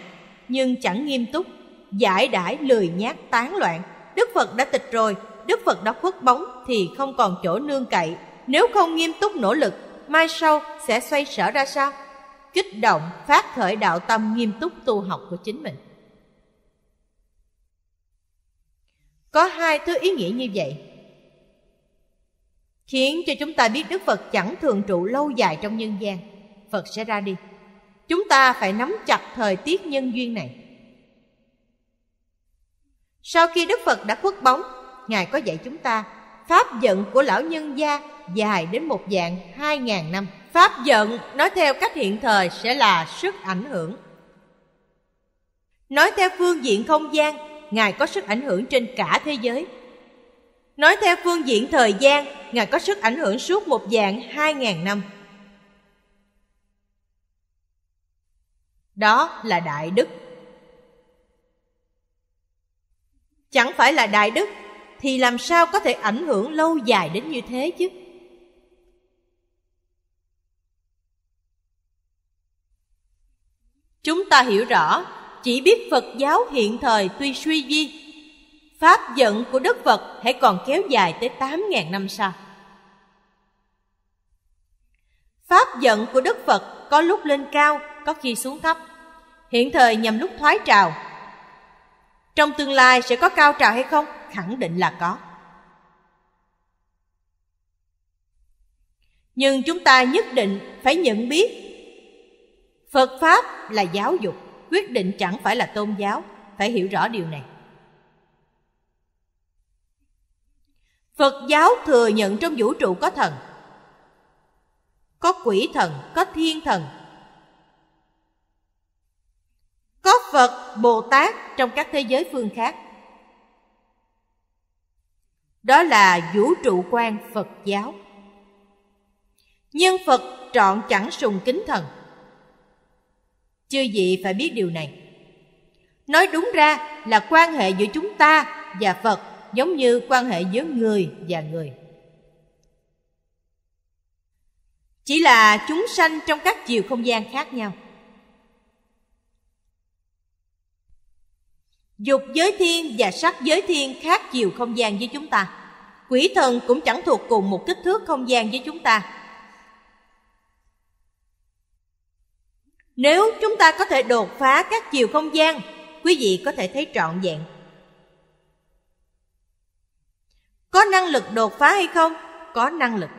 nhưng chẳng nghiêm túc giải đãi lười nhác tán loạn đức phật đã tịch rồi đức phật đã khuất bóng thì không còn chỗ nương cậy nếu không nghiêm túc nỗ lực mai sau sẽ xoay sở ra sao kích động phát khởi đạo tâm nghiêm túc tu học của chính mình có hai thứ ý nghĩa như vậy khiến cho chúng ta biết đức phật chẳng thường trụ lâu dài trong nhân gian phật sẽ ra đi Chúng ta phải nắm chặt thời tiết nhân duyên này. Sau khi Đức Phật đã khuất bóng, Ngài có dạy chúng ta, pháp giận của lão nhân gia dài đến một dạng hai ngàn năm. Pháp giận nói theo cách hiện thời sẽ là sức ảnh hưởng. Nói theo phương diện không gian, Ngài có sức ảnh hưởng trên cả thế giới. Nói theo phương diện thời gian, Ngài có sức ảnh hưởng suốt một dạng hai ngàn năm. đó là đại đức chẳng phải là đại đức thì làm sao có thể ảnh hưởng lâu dài đến như thế chứ chúng ta hiểu rõ chỉ biết phật giáo hiện thời tuy suy vi pháp giận của đức phật hãy còn kéo dài tới tám ngàn năm sau pháp giận của đức phật có lúc lên cao có khi xuống thấp hiện thời nhằm lúc thoái trào trong tương lai sẽ có cao trào hay không khẳng định là có nhưng chúng ta nhất định phải nhận biết phật pháp là giáo dục quyết định chẳng phải là tôn giáo phải hiểu rõ điều này phật giáo thừa nhận trong vũ trụ có thần có quỷ thần có thiên thần có phật bồ tát trong các thế giới phương khác đó là vũ trụ quan phật giáo nhân phật trọn chẳng sùng kính thần chư vị phải biết điều này nói đúng ra là quan hệ giữa chúng ta và phật giống như quan hệ giữa người và người chỉ là chúng sanh trong các chiều không gian khác nhau Dục giới thiên và sắc giới thiên khác chiều không gian với chúng ta. Quỷ thần cũng chẳng thuộc cùng một kích thước không gian với chúng ta. Nếu chúng ta có thể đột phá các chiều không gian, quý vị có thể thấy trọn vẹn. Có năng lực đột phá hay không? Có năng lực.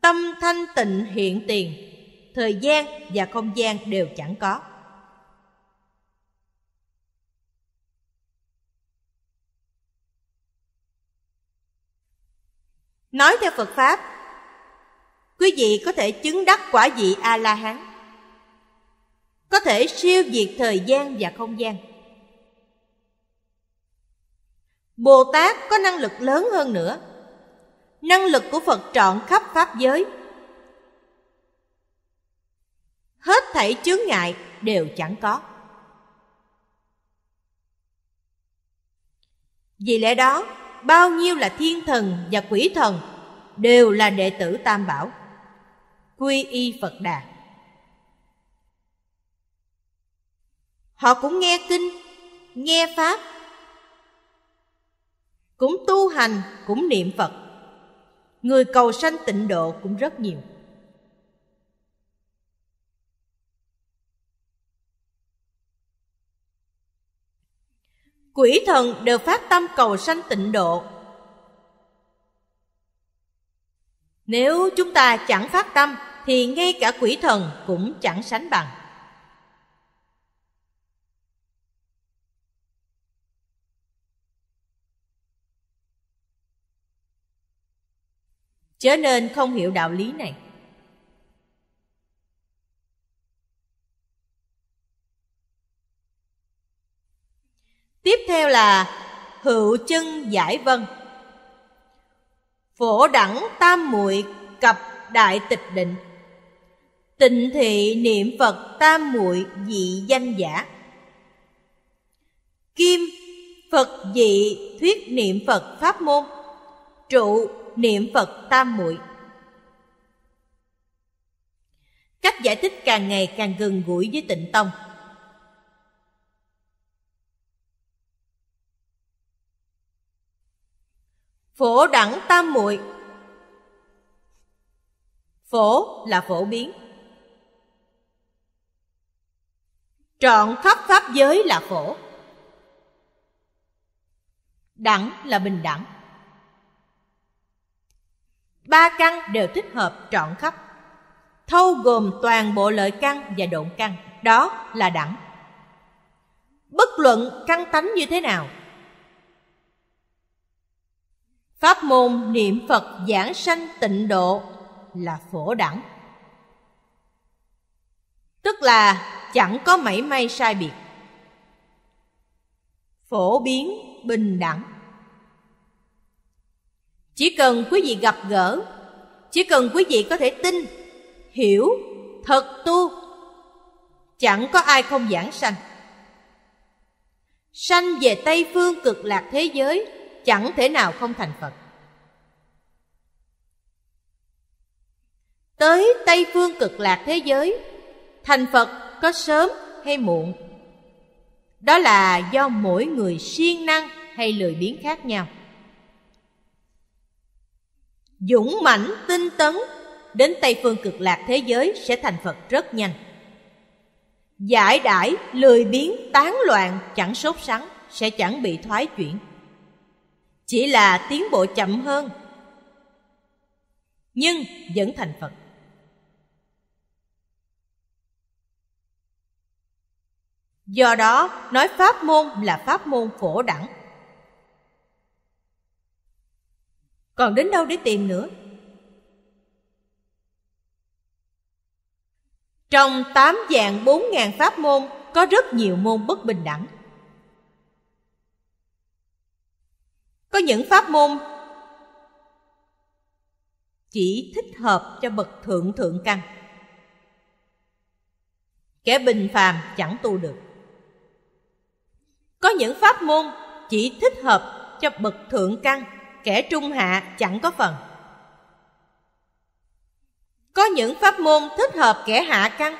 Tâm thanh tịnh hiện tiền, thời gian và không gian đều chẳng có. Nói theo Phật Pháp, quý vị có thể chứng đắc quả vị A-la-hán, có thể siêu diệt thời gian và không gian. Bồ Tát có năng lực lớn hơn nữa, năng lực của Phật trọn khắp Pháp giới. Hết thảy chướng ngại đều chẳng có. Vì lẽ đó, bao nhiêu là thiên thần và quỷ thần đều là đệ tử tam bảo quy y phật đà họ cũng nghe kinh nghe pháp cũng tu hành cũng niệm phật người cầu sanh tịnh độ cũng rất nhiều quỷ thần đều phát tâm cầu sanh tịnh độ nếu chúng ta chẳng phát tâm thì ngay cả quỷ thần cũng chẳng sánh bằng chớ nên không hiểu đạo lý này Tiếp theo là hữu chân giải vân. Phổ đẳng tam muội cập đại tịch định. Tịnh thị niệm Phật tam muội dị danh giả. Kim Phật dị thuyết niệm Phật pháp môn. Trụ niệm Phật tam muội. Cách giải thích càng ngày càng gần gũi với Tịnh Tông. Phổ đẳng tam muội Phổ là phổ biến Trọn khắp pháp giới là phổ Đẳng là bình đẳng Ba căn đều thích hợp trọn khắp Thâu gồm toàn bộ lợi căn và độn căn Đó là đẳng Bất luận căn tánh như thế nào Pháp môn niệm Phật giảng sanh tịnh độ là phổ đẳng. Tức là chẳng có mảy may sai biệt. Phổ biến bình đẳng. Chỉ cần quý vị gặp gỡ, chỉ cần quý vị có thể tin, hiểu, thật tu, chẳng có ai không giảng sanh. Sanh về Tây phương cực lạc thế giới chẳng thể nào không thành phật tới tây phương cực lạc thế giới thành phật có sớm hay muộn đó là do mỗi người siêng năng hay lười biếng khác nhau dũng mãnh tinh tấn đến tây phương cực lạc thế giới sẽ thành phật rất nhanh giải đãi lười biếng tán loạn chẳng sốt sắng sẽ chẳng bị thoái chuyển chỉ là tiến bộ chậm hơn nhưng vẫn thành phật do đó nói pháp môn là pháp môn phổ đẳng còn đến đâu để tìm nữa trong tám dạng bốn ngàn pháp môn có rất nhiều môn bất bình đẳng có những pháp môn chỉ thích hợp cho bậc thượng thượng căn kẻ bình phàm chẳng tu được có những pháp môn chỉ thích hợp cho bậc thượng căn kẻ trung hạ chẳng có phần có những pháp môn thích hợp kẻ hạ căn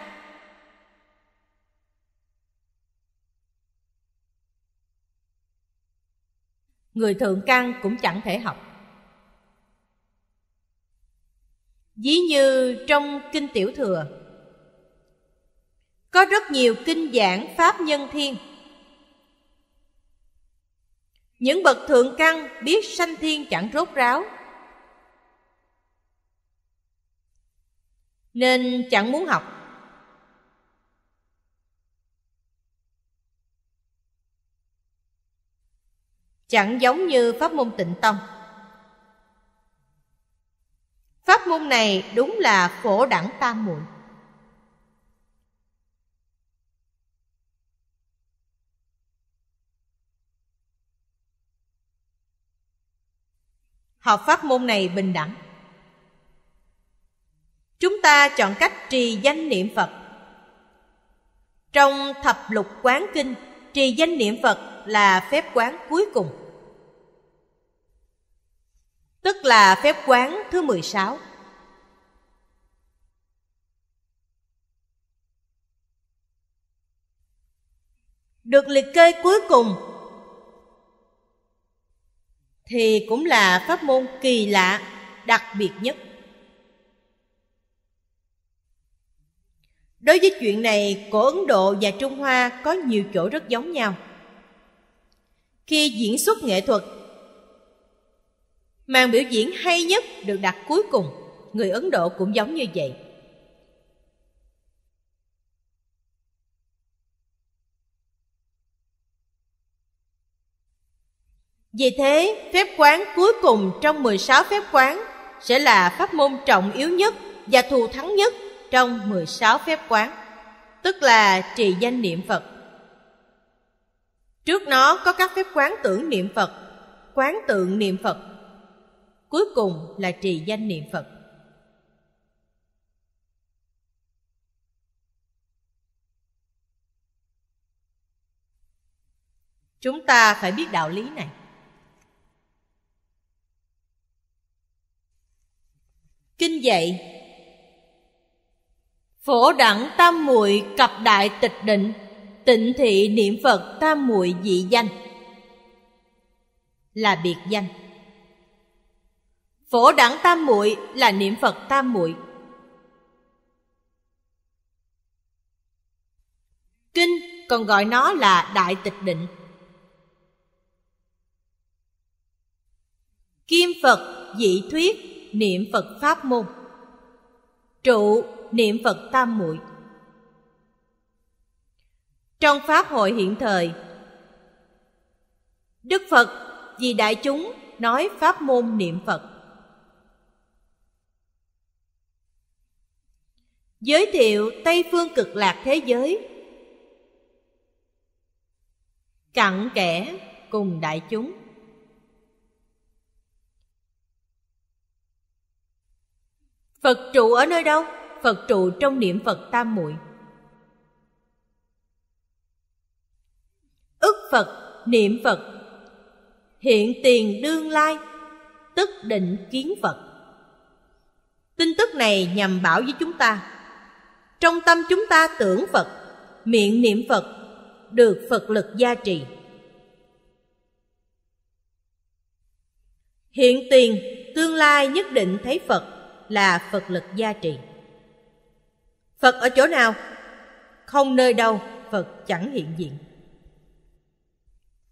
người thượng căn cũng chẳng thể học dĩ như trong kinh tiểu thừa có rất nhiều kinh giảng pháp nhân thiên những bậc thượng căn biết sanh thiên chẳng rốt ráo nên chẳng muốn học chẳng giống như pháp môn tịnh tông pháp môn này đúng là khổ đẳng tam muội học pháp môn này bình đẳng chúng ta chọn cách trì danh niệm phật trong thập lục quán kinh trì danh niệm Phật là phép quán cuối cùng. Tức là phép quán thứ 16. Được liệt kê cuối cùng thì cũng là pháp môn kỳ lạ, đặc biệt nhất. Đối với chuyện này, của Ấn Độ và Trung Hoa có nhiều chỗ rất giống nhau. Khi diễn xuất nghệ thuật, màn biểu diễn hay nhất được đặt cuối cùng, người Ấn Độ cũng giống như vậy. Vì thế, phép quán cuối cùng trong 16 phép quán sẽ là pháp môn trọng yếu nhất và thù thắng nhất trong 16 phép quán, tức là trì danh niệm Phật. Trước nó có các phép quán tưởng niệm Phật, quán tượng niệm Phật. Cuối cùng là trì danh niệm Phật. Chúng ta phải biết đạo lý này. Kinh dạy phổ đẳng tam muội cặp đại tịch định tịnh thị niệm phật tam muội dị danh là biệt danh phổ đẳng tam muội là niệm phật tam muội kinh còn gọi nó là đại tịch định kim phật dị thuyết niệm phật pháp môn trụ niệm Phật tam muội. Trong pháp hội hiện thời, Đức Phật vì đại chúng nói pháp môn niệm Phật. Giới thiệu Tây phương cực lạc thế giới. Cặn kẽ cùng đại chúng. Phật trụ ở nơi đâu? phật trụ trong niệm phật tam muội ức phật niệm phật hiện tiền đương lai tức định kiến phật tin tức này nhằm bảo với chúng ta trong tâm chúng ta tưởng phật miệng niệm phật được phật lực gia trì hiện tiền tương lai nhất định thấy phật là phật lực gia trì phật ở chỗ nào không nơi đâu phật chẳng hiện diện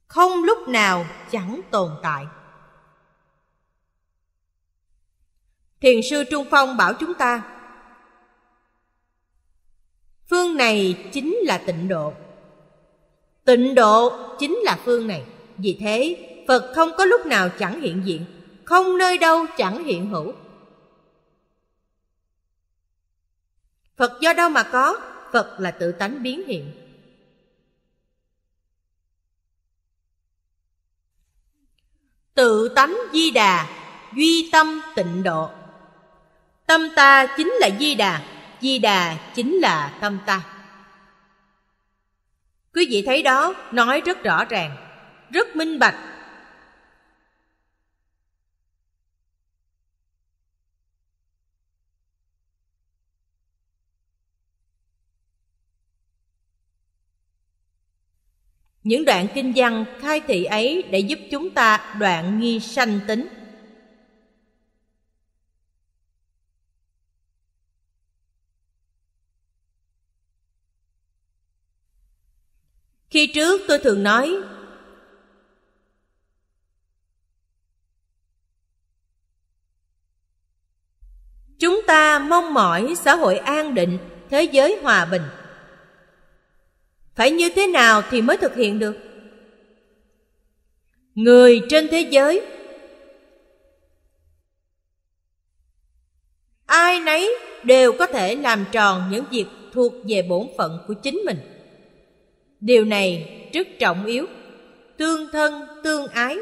không lúc nào chẳng tồn tại thiền sư trung phong bảo chúng ta phương này chính là tịnh độ tịnh độ chính là phương này vì thế phật không có lúc nào chẳng hiện diện không nơi đâu chẳng hiện hữu phật do đâu mà có phật là tự tánh biến hiện tự tánh di đà duy tâm tịnh độ tâm ta chính là di đà di đà chính là tâm ta quý vị thấy đó nói rất rõ ràng rất minh bạch Những đoạn kinh văn khai thị ấy để giúp chúng ta đoạn nghi sanh tính. Khi trước tôi thường nói Chúng ta mong mỏi xã hội an định, thế giới hòa bình – phải như thế nào thì mới thực hiện được người trên thế giới ai nấy đều có thể làm tròn những việc thuộc về bổn phận của chính mình điều này rất trọng yếu tương thân tương ái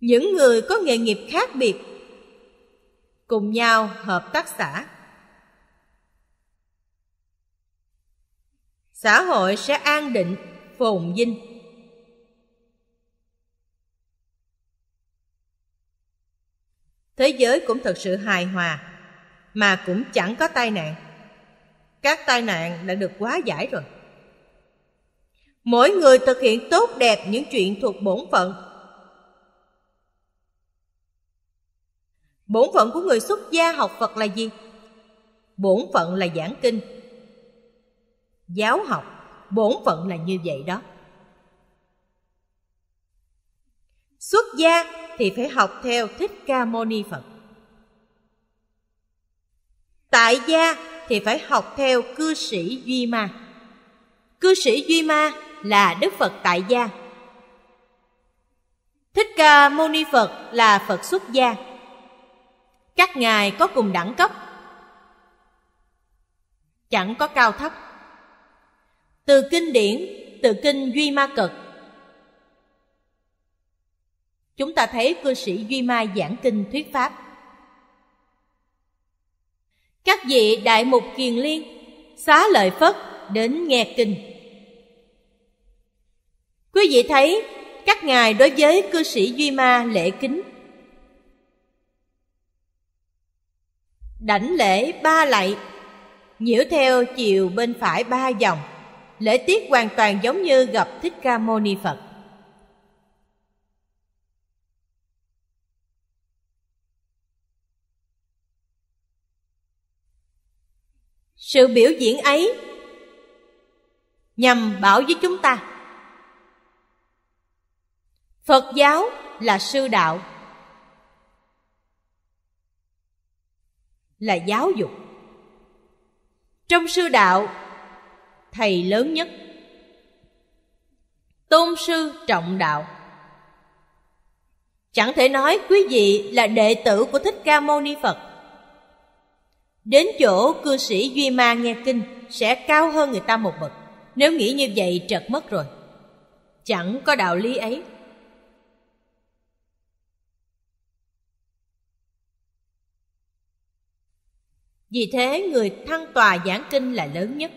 những người có nghề nghiệp khác biệt cùng nhau hợp tác xã xã hội sẽ an định phồn vinh thế giới cũng thật sự hài hòa mà cũng chẳng có tai nạn các tai nạn đã được quá giải rồi mỗi người thực hiện tốt đẹp những chuyện thuộc bổn phận bổn phận của người xuất gia học phật là gì bổn phận là giảng kinh giáo học bổn phận là như vậy đó xuất gia thì phải học theo thích ca mâu ni phật tại gia thì phải học theo cư sĩ duy ma cư sĩ duy ma là đức phật tại gia thích ca mâu ni phật là phật xuất gia các ngài có cùng đẳng cấp chẳng có cao thấp từ kinh điển từ kinh duy ma cật chúng ta thấy cư sĩ duy ma giảng kinh thuyết pháp các vị đại mục kiền liên xá lợi phất đến nghe kinh quý vị thấy các ngài đối với cư sĩ duy ma lễ kính đảnh lễ ba lạy nhiễu theo chiều bên phải ba dòng lễ tiết hoàn toàn giống như gặp Thích Ca Mâu Ni Phật. Sự biểu diễn ấy nhằm bảo với chúng ta Phật giáo là sư đạo là giáo dục trong sư đạo thầy lớn nhất tôn sư trọng đạo chẳng thể nói quý vị là đệ tử của thích ca mâu ni phật đến chỗ cư sĩ duy ma nghe kinh sẽ cao hơn người ta một bậc nếu nghĩ như vậy trật mất rồi chẳng có đạo lý ấy vì thế người thăng tòa giảng kinh là lớn nhất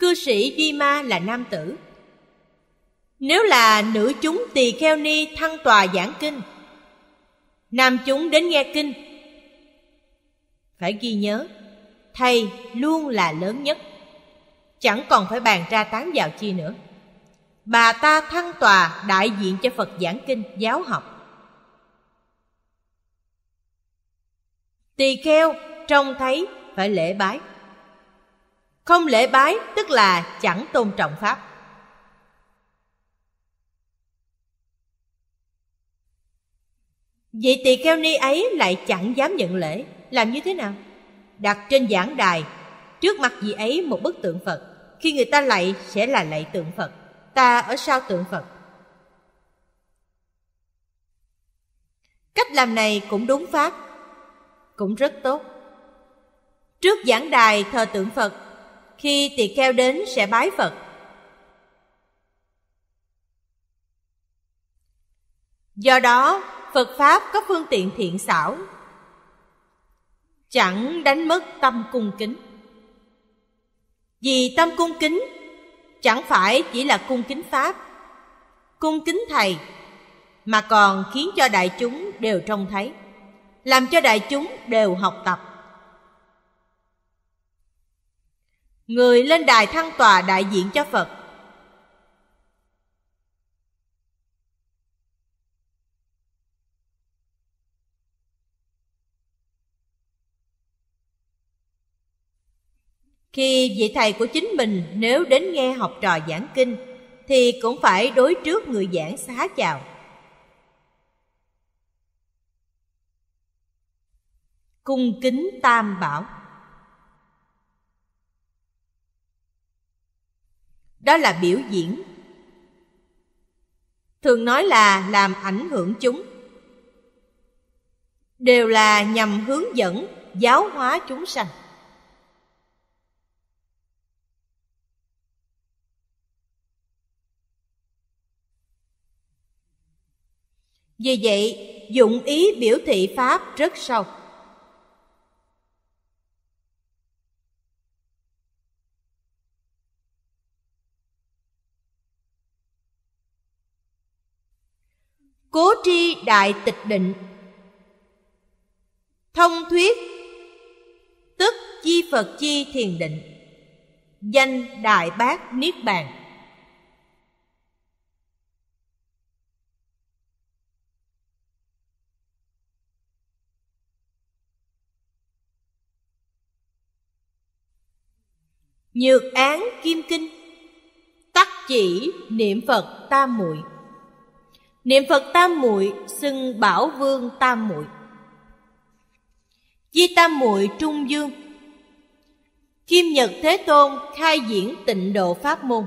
cư sĩ duy ma là nam tử nếu là nữ chúng tỳ kheo ni thăng tòa giảng kinh nam chúng đến nghe kinh phải ghi nhớ thầy luôn là lớn nhất chẳng còn phải bàn ra tán vào chi nữa bà ta thăng tòa đại diện cho phật giảng kinh giáo học tỳ kheo trông thấy phải lễ bái không lễ bái tức là chẳng tôn trọng pháp Vị tỳ kheo ni ấy lại chẳng dám nhận lễ Làm như thế nào? Đặt trên giảng đài Trước mặt vị ấy một bức tượng Phật Khi người ta lạy sẽ là lạy tượng Phật Ta ở sau tượng Phật Cách làm này cũng đúng pháp Cũng rất tốt Trước giảng đài thờ tượng Phật khi tỳ kheo đến sẽ bái phật do đó phật pháp có phương tiện thiện xảo chẳng đánh mất tâm cung kính vì tâm cung kính chẳng phải chỉ là cung kính pháp cung kính thầy mà còn khiến cho đại chúng đều trông thấy làm cho đại chúng đều học tập người lên đài thăng tòa đại diện cho phật khi vị thầy của chính mình nếu đến nghe học trò giảng kinh thì cũng phải đối trước người giảng xá chào cung kính tam bảo đó là biểu diễn thường nói là làm ảnh hưởng chúng đều là nhằm hướng dẫn giáo hóa chúng sanh vì vậy dụng ý biểu thị pháp rất sâu cố tri đại tịch định thông thuyết tức chi phật chi thiền định danh đại bác niết bàn nhược án kim kinh tắc chỉ niệm phật tam muội niệm phật tam muội xưng bảo vương tam muội di tam muội trung dương kim nhật thế tôn khai diễn tịnh độ pháp môn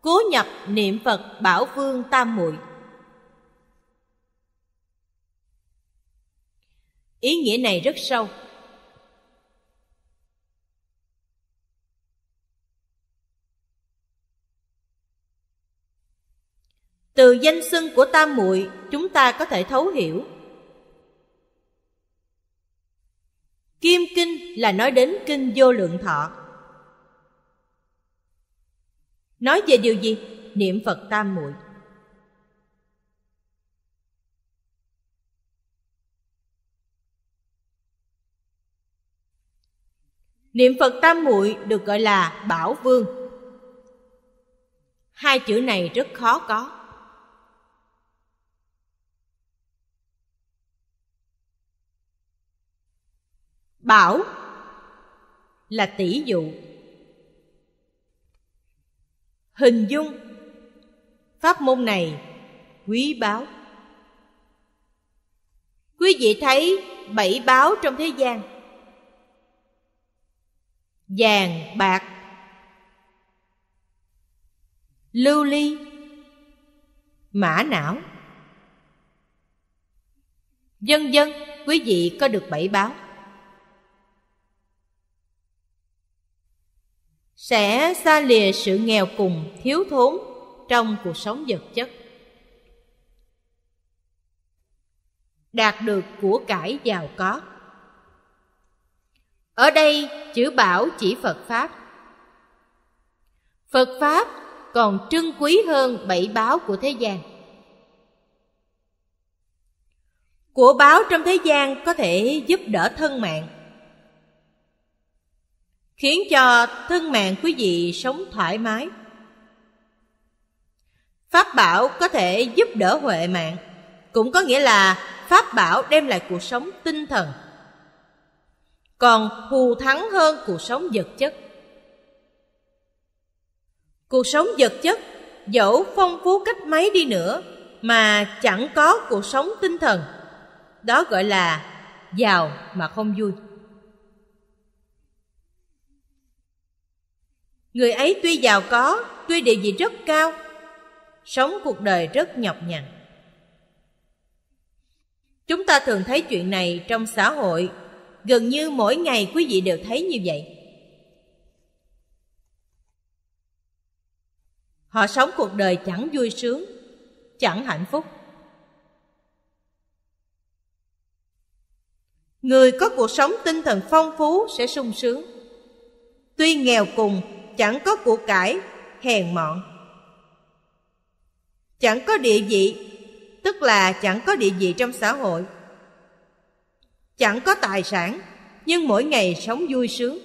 cố nhập niệm phật bảo vương tam muội ý nghĩa này rất sâu từ danh xưng của tam muội chúng ta có thể thấu hiểu kim kinh là nói đến kinh vô lượng thọ nói về điều gì niệm phật tam muội niệm phật tam muội được gọi là bảo vương hai chữ này rất khó có bảo là tỷ dụ hình dung pháp môn này quý báu quý vị thấy bảy báo trong thế gian vàng bạc lưu ly mã não vân vân quý vị có được bảy báo sẽ xa lìa sự nghèo cùng thiếu thốn trong cuộc sống vật chất đạt được của cải giàu có ở đây chữ bảo chỉ phật pháp phật pháp còn trân quý hơn bảy báo của thế gian của báo trong thế gian có thể giúp đỡ thân mạng khiến cho thân mạng quý vị sống thoải mái pháp bảo có thể giúp đỡ huệ mạng cũng có nghĩa là pháp bảo đem lại cuộc sống tinh thần còn hù thắng hơn cuộc sống vật chất cuộc sống vật chất dẫu phong phú cách mấy đi nữa mà chẳng có cuộc sống tinh thần đó gọi là giàu mà không vui người ấy tuy giàu có tuy địa vị rất cao sống cuộc đời rất nhọc nhằn chúng ta thường thấy chuyện này trong xã hội gần như mỗi ngày quý vị đều thấy như vậy họ sống cuộc đời chẳng vui sướng chẳng hạnh phúc người có cuộc sống tinh thần phong phú sẽ sung sướng tuy nghèo cùng chẳng có của cải hèn mọn chẳng có địa vị tức là chẳng có địa vị trong xã hội chẳng có tài sản nhưng mỗi ngày sống vui sướng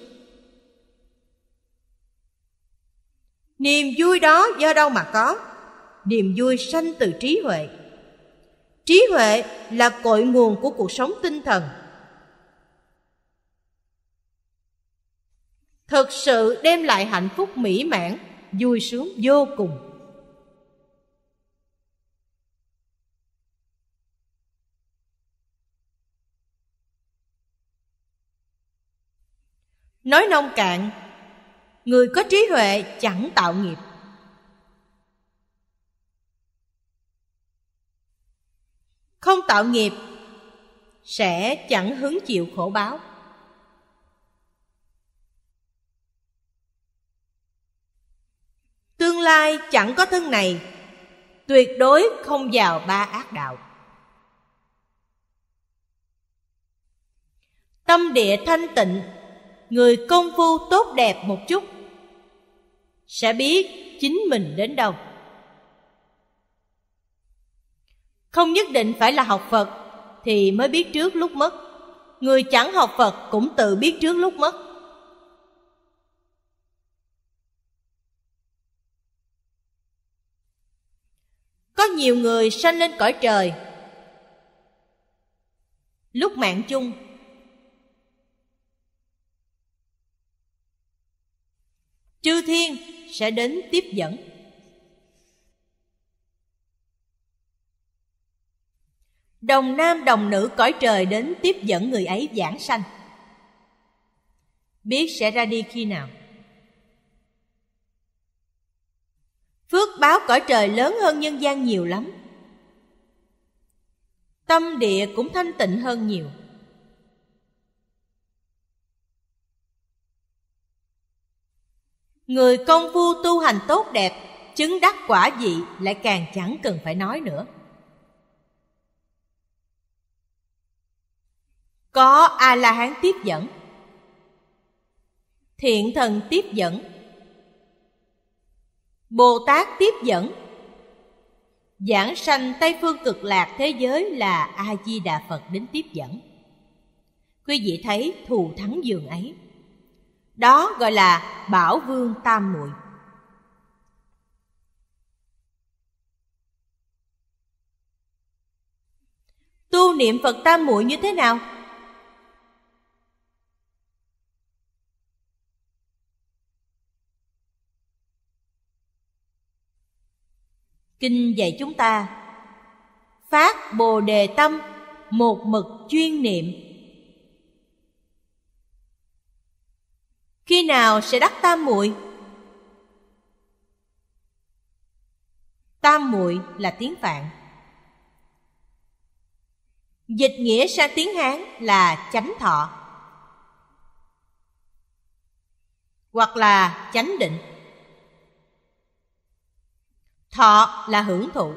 niềm vui đó do đâu mà có niềm vui sanh từ trí huệ trí huệ là cội nguồn của cuộc sống tinh thần thực sự đem lại hạnh phúc mỹ mãn vui sướng vô cùng nói nông cạn người có trí huệ chẳng tạo nghiệp không tạo nghiệp sẽ chẳng hứng chịu khổ báo tương lai chẳng có thân này tuyệt đối không vào ba ác đạo tâm địa thanh tịnh người công phu tốt đẹp một chút sẽ biết chính mình đến đâu không nhất định phải là học phật thì mới biết trước lúc mất người chẳng học phật cũng tự biết trước lúc mất có nhiều người sanh lên cõi trời lúc mạng chung chư thiên sẽ đến tiếp dẫn đồng nam đồng nữ cõi trời đến tiếp dẫn người ấy giảng sanh biết sẽ ra đi khi nào Phước báo cõi trời lớn hơn nhân gian nhiều lắm Tâm địa cũng thanh tịnh hơn nhiều Người công phu tu hành tốt đẹp Chứng đắc quả dị lại càng chẳng cần phải nói nữa Có A-la-hán tiếp dẫn Thiện thần tiếp dẫn Bồ Tát tiếp dẫn Giảng sanh Tây Phương cực lạc thế giới là A-di-đà Phật đến tiếp dẫn Quý vị thấy thù thắng giường ấy Đó gọi là Bảo Vương Tam Muội Tu niệm Phật Tam Muội như thế nào? kinh dạy chúng ta phát bồ đề tâm một mực chuyên niệm khi nào sẽ đắc tam muội tam muội là tiếng phạn dịch nghĩa sang tiếng hán là chánh thọ hoặc là chánh định thọ là hưởng thụ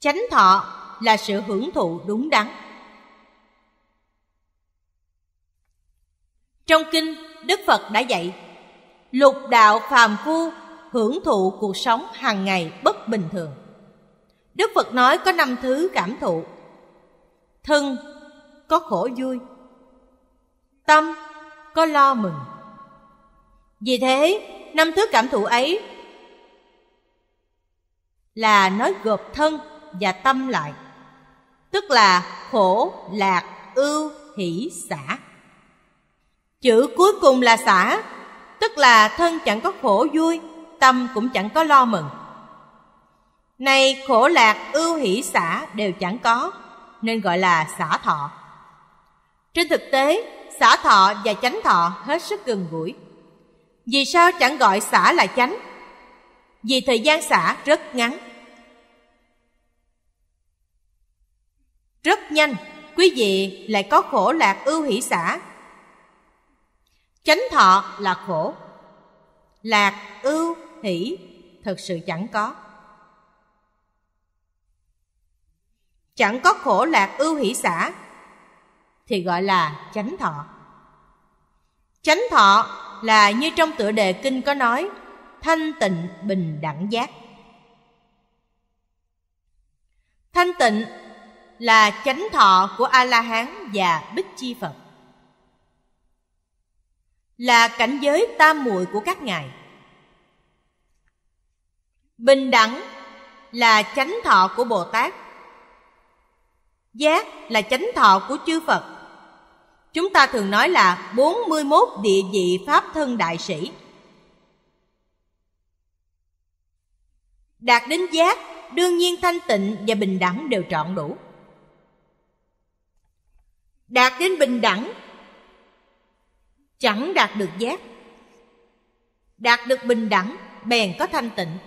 chánh thọ là sự hưởng thụ đúng đắn trong kinh đức phật đã dạy lục đạo phàm phu hưởng thụ cuộc sống hàng ngày bất bình thường đức phật nói có năm thứ cảm thụ thân có khổ vui tâm có lo mừng vì thế năm thứ cảm thụ ấy là nói gộp thân và tâm lại tức là khổ lạc ưu hỷ xả chữ cuối cùng là xả tức là thân chẳng có khổ vui tâm cũng chẳng có lo mừng nay khổ lạc ưu hỷ xả đều chẳng có nên gọi là xả thọ trên thực tế xả thọ và chánh thọ hết sức gần gũi vì sao chẳng gọi xả là chánh vì thời gian xả rất ngắn rất nhanh quý vị lại có khổ lạc ưu hỷ xã chánh thọ là khổ lạc ưu hỷ thật sự chẳng có chẳng có khổ lạc ưu hỷ xã thì gọi là chánh thọ chánh thọ là như trong tựa đề kinh có nói thanh tịnh bình đẳng giác thanh tịnh là chánh thọ của a la hán và bích chi phật là cảnh giới tam muội của các ngài bình đẳng là chánh thọ của bồ tát giác là chánh thọ của chư phật chúng ta thường nói là 41 địa vị pháp thân đại sĩ đạt đến giác đương nhiên thanh tịnh và bình đẳng đều trọn đủ đạt đến bình đẳng chẳng đạt được giác đạt được bình đẳng bèn có thanh tịnh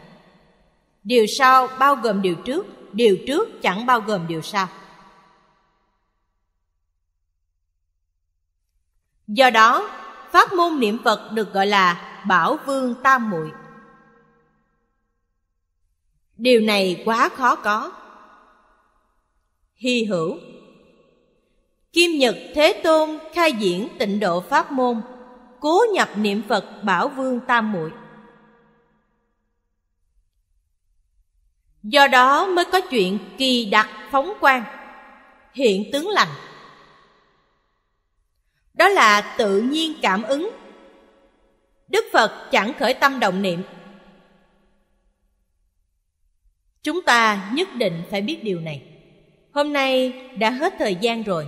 điều sau bao gồm điều trước điều trước chẳng bao gồm điều sau do đó pháp môn niệm phật được gọi là bảo vương tam muội điều này quá khó có hy hữu Kim Nhật Thế Tôn khai diễn tịnh độ pháp môn, cố nhập niệm Phật Bảo Vương Tam Muội. Do đó mới có chuyện kỳ đặc phóng quang, hiện tướng lành. Đó là tự nhiên cảm ứng. Đức Phật chẳng khởi tâm động niệm. Chúng ta nhất định phải biết điều này. Hôm nay đã hết thời gian rồi